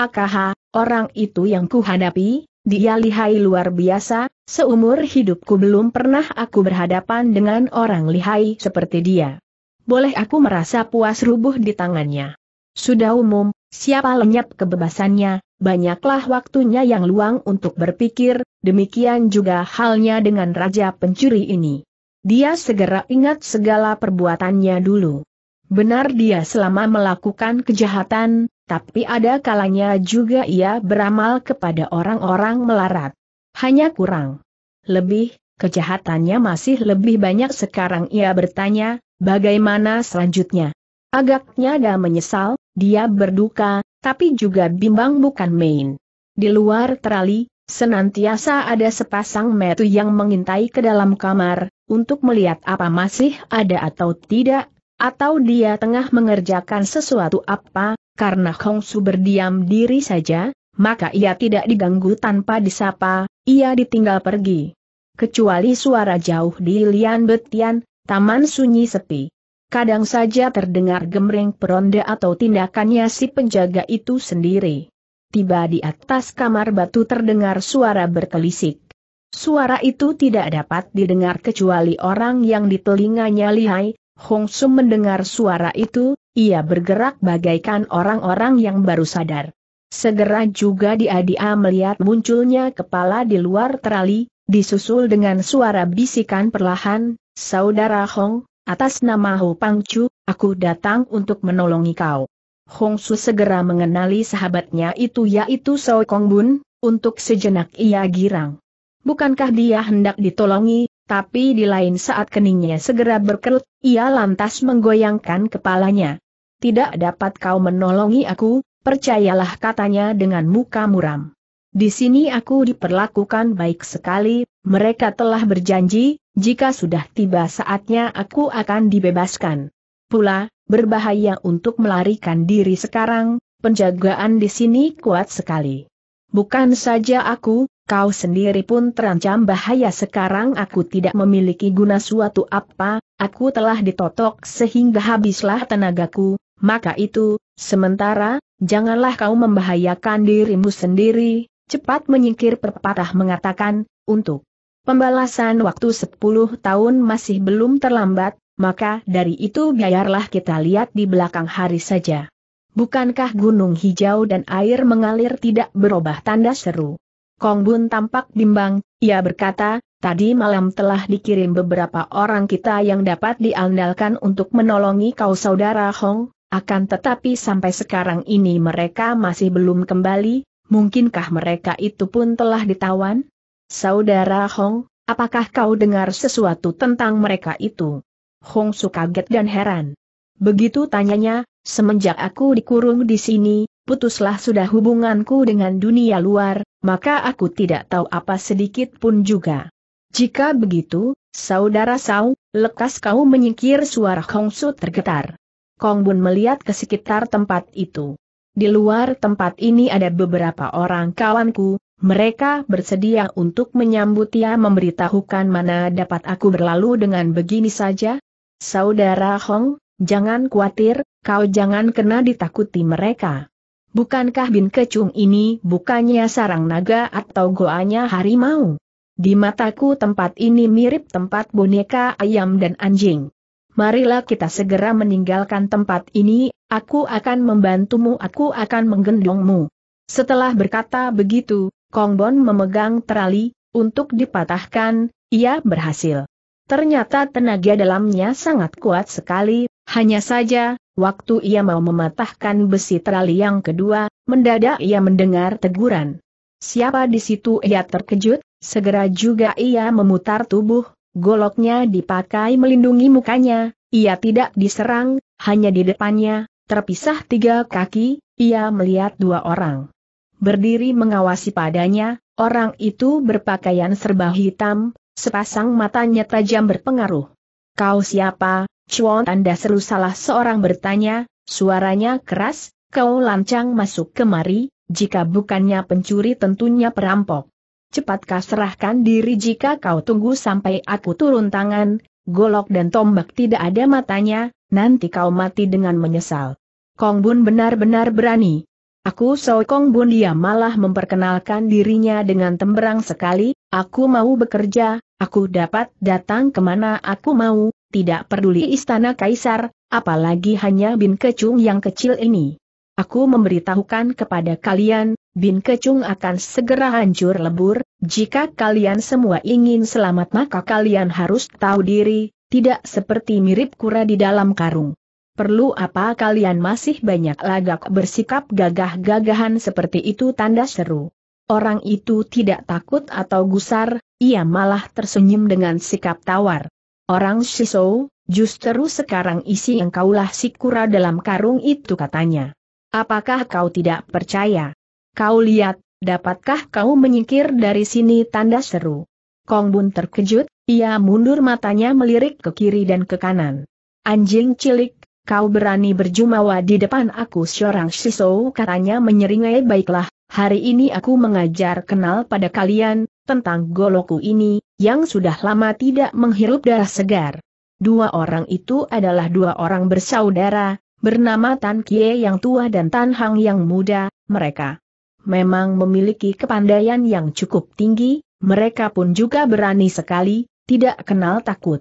Akaha, orang itu yang kuhadapi, dia lihai luar biasa, seumur hidupku belum pernah aku berhadapan dengan orang lihai seperti dia. Boleh aku merasa puas rubuh di tangannya. Sudah umum, Siapa lenyap kebebasannya, banyaklah waktunya yang luang untuk berpikir, demikian juga halnya dengan Raja Pencuri ini. Dia segera ingat segala perbuatannya dulu. Benar dia selama melakukan kejahatan, tapi ada kalanya juga ia beramal kepada orang-orang melarat. Hanya kurang. Lebih, kejahatannya masih lebih banyak sekarang ia bertanya, bagaimana selanjutnya? Agaknya ada menyesal, dia berduka, tapi juga bimbang bukan main. Di luar terali, senantiasa ada sepasang metu yang mengintai ke dalam kamar, untuk melihat apa masih ada atau tidak, atau dia tengah mengerjakan sesuatu apa, karena Su berdiam diri saja, maka ia tidak diganggu tanpa disapa, ia ditinggal pergi. Kecuali suara jauh di Lian Betian, taman sunyi sepi kadang saja terdengar gemreng peronda atau tindakannya si penjaga itu sendiri. Tiba di atas kamar batu terdengar suara berkelisik. Suara itu tidak dapat didengar kecuali orang yang di telinganya lihai, Hong Sum mendengar suara itu, ia bergerak bagaikan orang-orang yang baru sadar. Segera juga dia-dia melihat munculnya kepala di luar terali, disusul dengan suara bisikan perlahan, Saudara Hong, Atas nama Ho Pangcu, aku datang untuk menolongi kau. Hong Su segera mengenali sahabatnya itu yaitu Soi Kong Bun, untuk sejenak ia girang. Bukankah dia hendak ditolongi, tapi di lain saat keningnya segera berkerut, ia lantas menggoyangkan kepalanya. Tidak dapat kau menolongi aku, percayalah katanya dengan muka muram. Di sini aku diperlakukan baik sekali, mereka telah berjanji, jika sudah tiba saatnya aku akan dibebaskan. Pula, berbahaya untuk melarikan diri sekarang, penjagaan di sini kuat sekali. Bukan saja aku, kau sendiri pun terancam bahaya sekarang aku tidak memiliki guna suatu apa, aku telah ditotok sehingga habislah tenagaku, maka itu, sementara, janganlah kau membahayakan dirimu sendiri, cepat menyingkir pepatah mengatakan, untuk pembalasan waktu 10 tahun masih belum terlambat, maka dari itu biarlah kita lihat di belakang hari saja. Bukankah gunung hijau dan air mengalir tidak berubah tanda seru? Kong Bun tampak bimbang, ia berkata, tadi malam telah dikirim beberapa orang kita yang dapat diandalkan untuk menolongi kau saudara Hong, akan tetapi sampai sekarang ini mereka masih belum kembali, mungkinkah mereka itu pun telah ditawan? Saudara Hong, apakah kau dengar sesuatu tentang mereka itu? Hong Su kaget dan heran. Begitu tanyanya, semenjak aku dikurung di sini, putuslah sudah hubunganku dengan dunia luar, maka aku tidak tahu apa sedikit pun juga. Jika begitu, saudara Sau, lekas kau menyingkir suara Hong su tergetar. Kong Bun melihat ke sekitar tempat itu. Di luar tempat ini ada beberapa orang kawanku, mereka bersedia untuk menyambut ia memberitahukan mana dapat aku berlalu dengan begini saja? Saudara Hong, jangan khawatir, kau jangan kena ditakuti mereka. Bukankah Bin Kecung ini bukannya sarang naga atau goanya harimau? Di mataku tempat ini mirip tempat boneka ayam dan anjing. Marilah kita segera meninggalkan tempat ini, aku akan membantumu, aku akan menggendongmu. Setelah berkata begitu, Kongbon memegang terali, untuk dipatahkan, ia berhasil. Ternyata tenaga dalamnya sangat kuat sekali, hanya saja, waktu ia mau mematahkan besi terali yang kedua, mendadak ia mendengar teguran. Siapa di situ ia terkejut, segera juga ia memutar tubuh, goloknya dipakai melindungi mukanya, ia tidak diserang, hanya di depannya, terpisah tiga kaki, ia melihat dua orang berdiri mengawasi padanya, orang itu berpakaian serba hitam, sepasang matanya tajam berpengaruh. Kau siapa, Chuan Anda seru salah seorang bertanya, suaranya keras, kau lancang masuk kemari, jika bukannya pencuri tentunya perampok. Cepat kau serahkan diri jika kau tunggu sampai aku turun tangan, golok dan tombak tidak ada matanya, nanti kau mati dengan menyesal. Kong Bun benar-benar berani, Aku Sokong Bun dia malah memperkenalkan dirinya dengan temberang sekali, aku mau bekerja, aku dapat datang kemana aku mau, tidak peduli istana kaisar, apalagi hanya Bin Kecung yang kecil ini. Aku memberitahukan kepada kalian, Bin Kecung akan segera hancur lebur, jika kalian semua ingin selamat maka kalian harus tahu diri, tidak seperti mirip kura di dalam karung. Perlu apa kalian masih banyak lagak bersikap gagah-gagahan seperti itu tanda seru. Orang itu tidak takut atau gusar, ia malah tersenyum dengan sikap tawar. Orang Shisou, justru sekarang isi engkaulah si kura dalam karung itu katanya. Apakah kau tidak percaya? Kau lihat, dapatkah kau menyingkir dari sini tanda seru. Kong Bun terkejut, ia mundur matanya melirik ke kiri dan ke kanan. Anjing cilik Kau berani berjumawa di depan aku seorang siso katanya menyeringai baiklah, hari ini aku mengajar kenal pada kalian, tentang goloku ini, yang sudah lama tidak menghirup darah segar. Dua orang itu adalah dua orang bersaudara, bernama Tan Kie yang tua dan Tan Hang yang muda, mereka memang memiliki kepandaian yang cukup tinggi, mereka pun juga berani sekali, tidak kenal takut.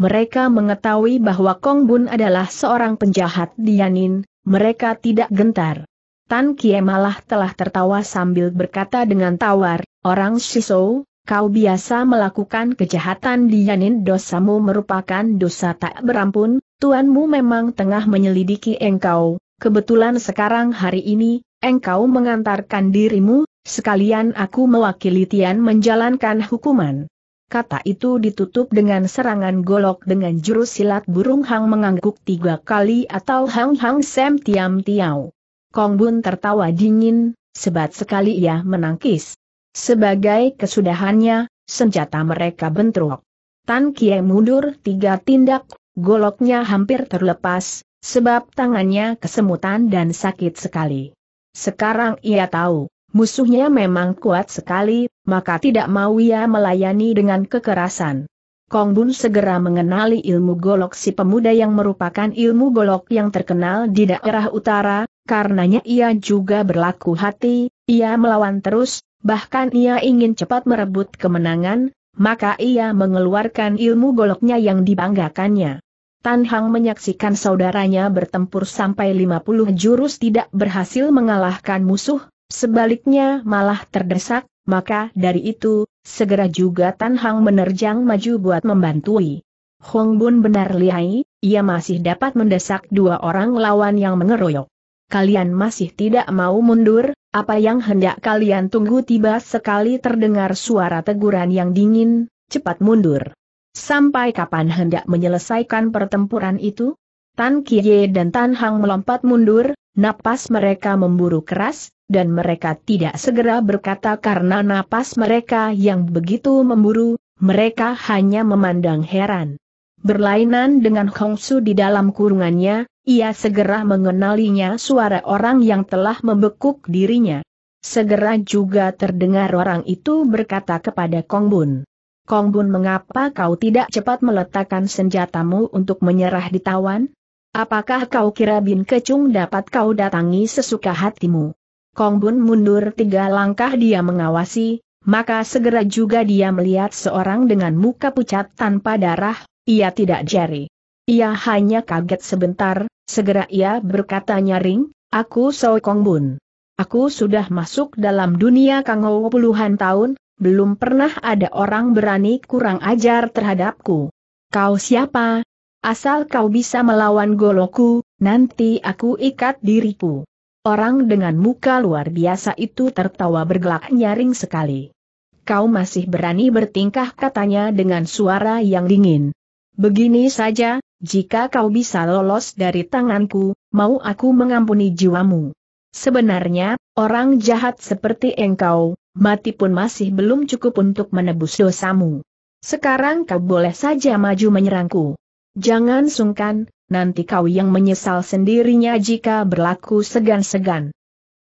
Mereka mengetahui bahwa Kong Bun adalah seorang penjahat di Dianin, mereka tidak gentar. Tan Kie malah telah tertawa sambil berkata dengan tawar, Orang Shisou, kau biasa melakukan kejahatan di Dianin dosamu merupakan dosa tak berampun, tuanmu memang tengah menyelidiki engkau, kebetulan sekarang hari ini, engkau mengantarkan dirimu, sekalian aku mewakili Tian menjalankan hukuman. Kata itu ditutup dengan serangan golok dengan jurus silat burung hang mengangguk tiga kali atau hang hang sem tiam tiau. Kong Bun tertawa dingin, sebat sekali ia menangkis. Sebagai kesudahannya, senjata mereka bentrok. Tan Kie mundur tiga tindak, goloknya hampir terlepas, sebab tangannya kesemutan dan sakit sekali. Sekarang ia tahu, Musuhnya memang kuat sekali, maka tidak mau ia melayani dengan kekerasan. Kong Bun segera mengenali ilmu golok si pemuda yang merupakan ilmu golok yang terkenal di daerah utara, karenanya ia juga berlaku hati, ia melawan terus, bahkan ia ingin cepat merebut kemenangan, maka ia mengeluarkan ilmu goloknya yang dibanggakannya. Tan Hang menyaksikan saudaranya bertempur sampai 50 jurus tidak berhasil mengalahkan musuh, sebaliknya malah terdesak, maka dari itu, segera juga Tan Hang menerjang maju buat membantui. Hong Bun benar lihai, ia masih dapat mendesak dua orang lawan yang mengeroyok. Kalian masih tidak mau mundur, apa yang hendak kalian tunggu tiba sekali terdengar suara teguran yang dingin, cepat mundur. Sampai kapan hendak menyelesaikan pertempuran itu? Tan Kie dan Tan Hang melompat mundur, Napas mereka memburu keras, dan mereka tidak segera berkata karena napas mereka yang begitu memburu, mereka hanya memandang heran. Berlainan dengan Hongsu di dalam kurungannya, ia segera mengenalinya suara orang yang telah membekuk dirinya. Segera juga terdengar orang itu berkata kepada Kongbun. Kongbun mengapa kau tidak cepat meletakkan senjatamu untuk menyerah ditawan? Apakah kau kira Bin Kecung dapat kau datangi sesuka hatimu? Kong Bun mundur tiga langkah dia mengawasi, maka segera juga dia melihat seorang dengan muka pucat tanpa darah, ia tidak jari. Ia hanya kaget sebentar, segera ia berkata nyaring, aku Soi Kong Bun. Aku sudah masuk dalam dunia Kangou puluhan tahun, belum pernah ada orang berani kurang ajar terhadapku. Kau siapa, Asal kau bisa melawan goloku, nanti aku ikat diriku. Orang dengan muka luar biasa itu tertawa bergelak nyaring sekali. Kau masih berani bertingkah katanya dengan suara yang dingin. Begini saja, jika kau bisa lolos dari tanganku, mau aku mengampuni jiwamu. Sebenarnya, orang jahat seperti engkau, mati pun masih belum cukup untuk menebus dosamu. Sekarang kau boleh saja maju menyerangku. Jangan sungkan, nanti kau yang menyesal sendirinya jika berlaku segan-segan.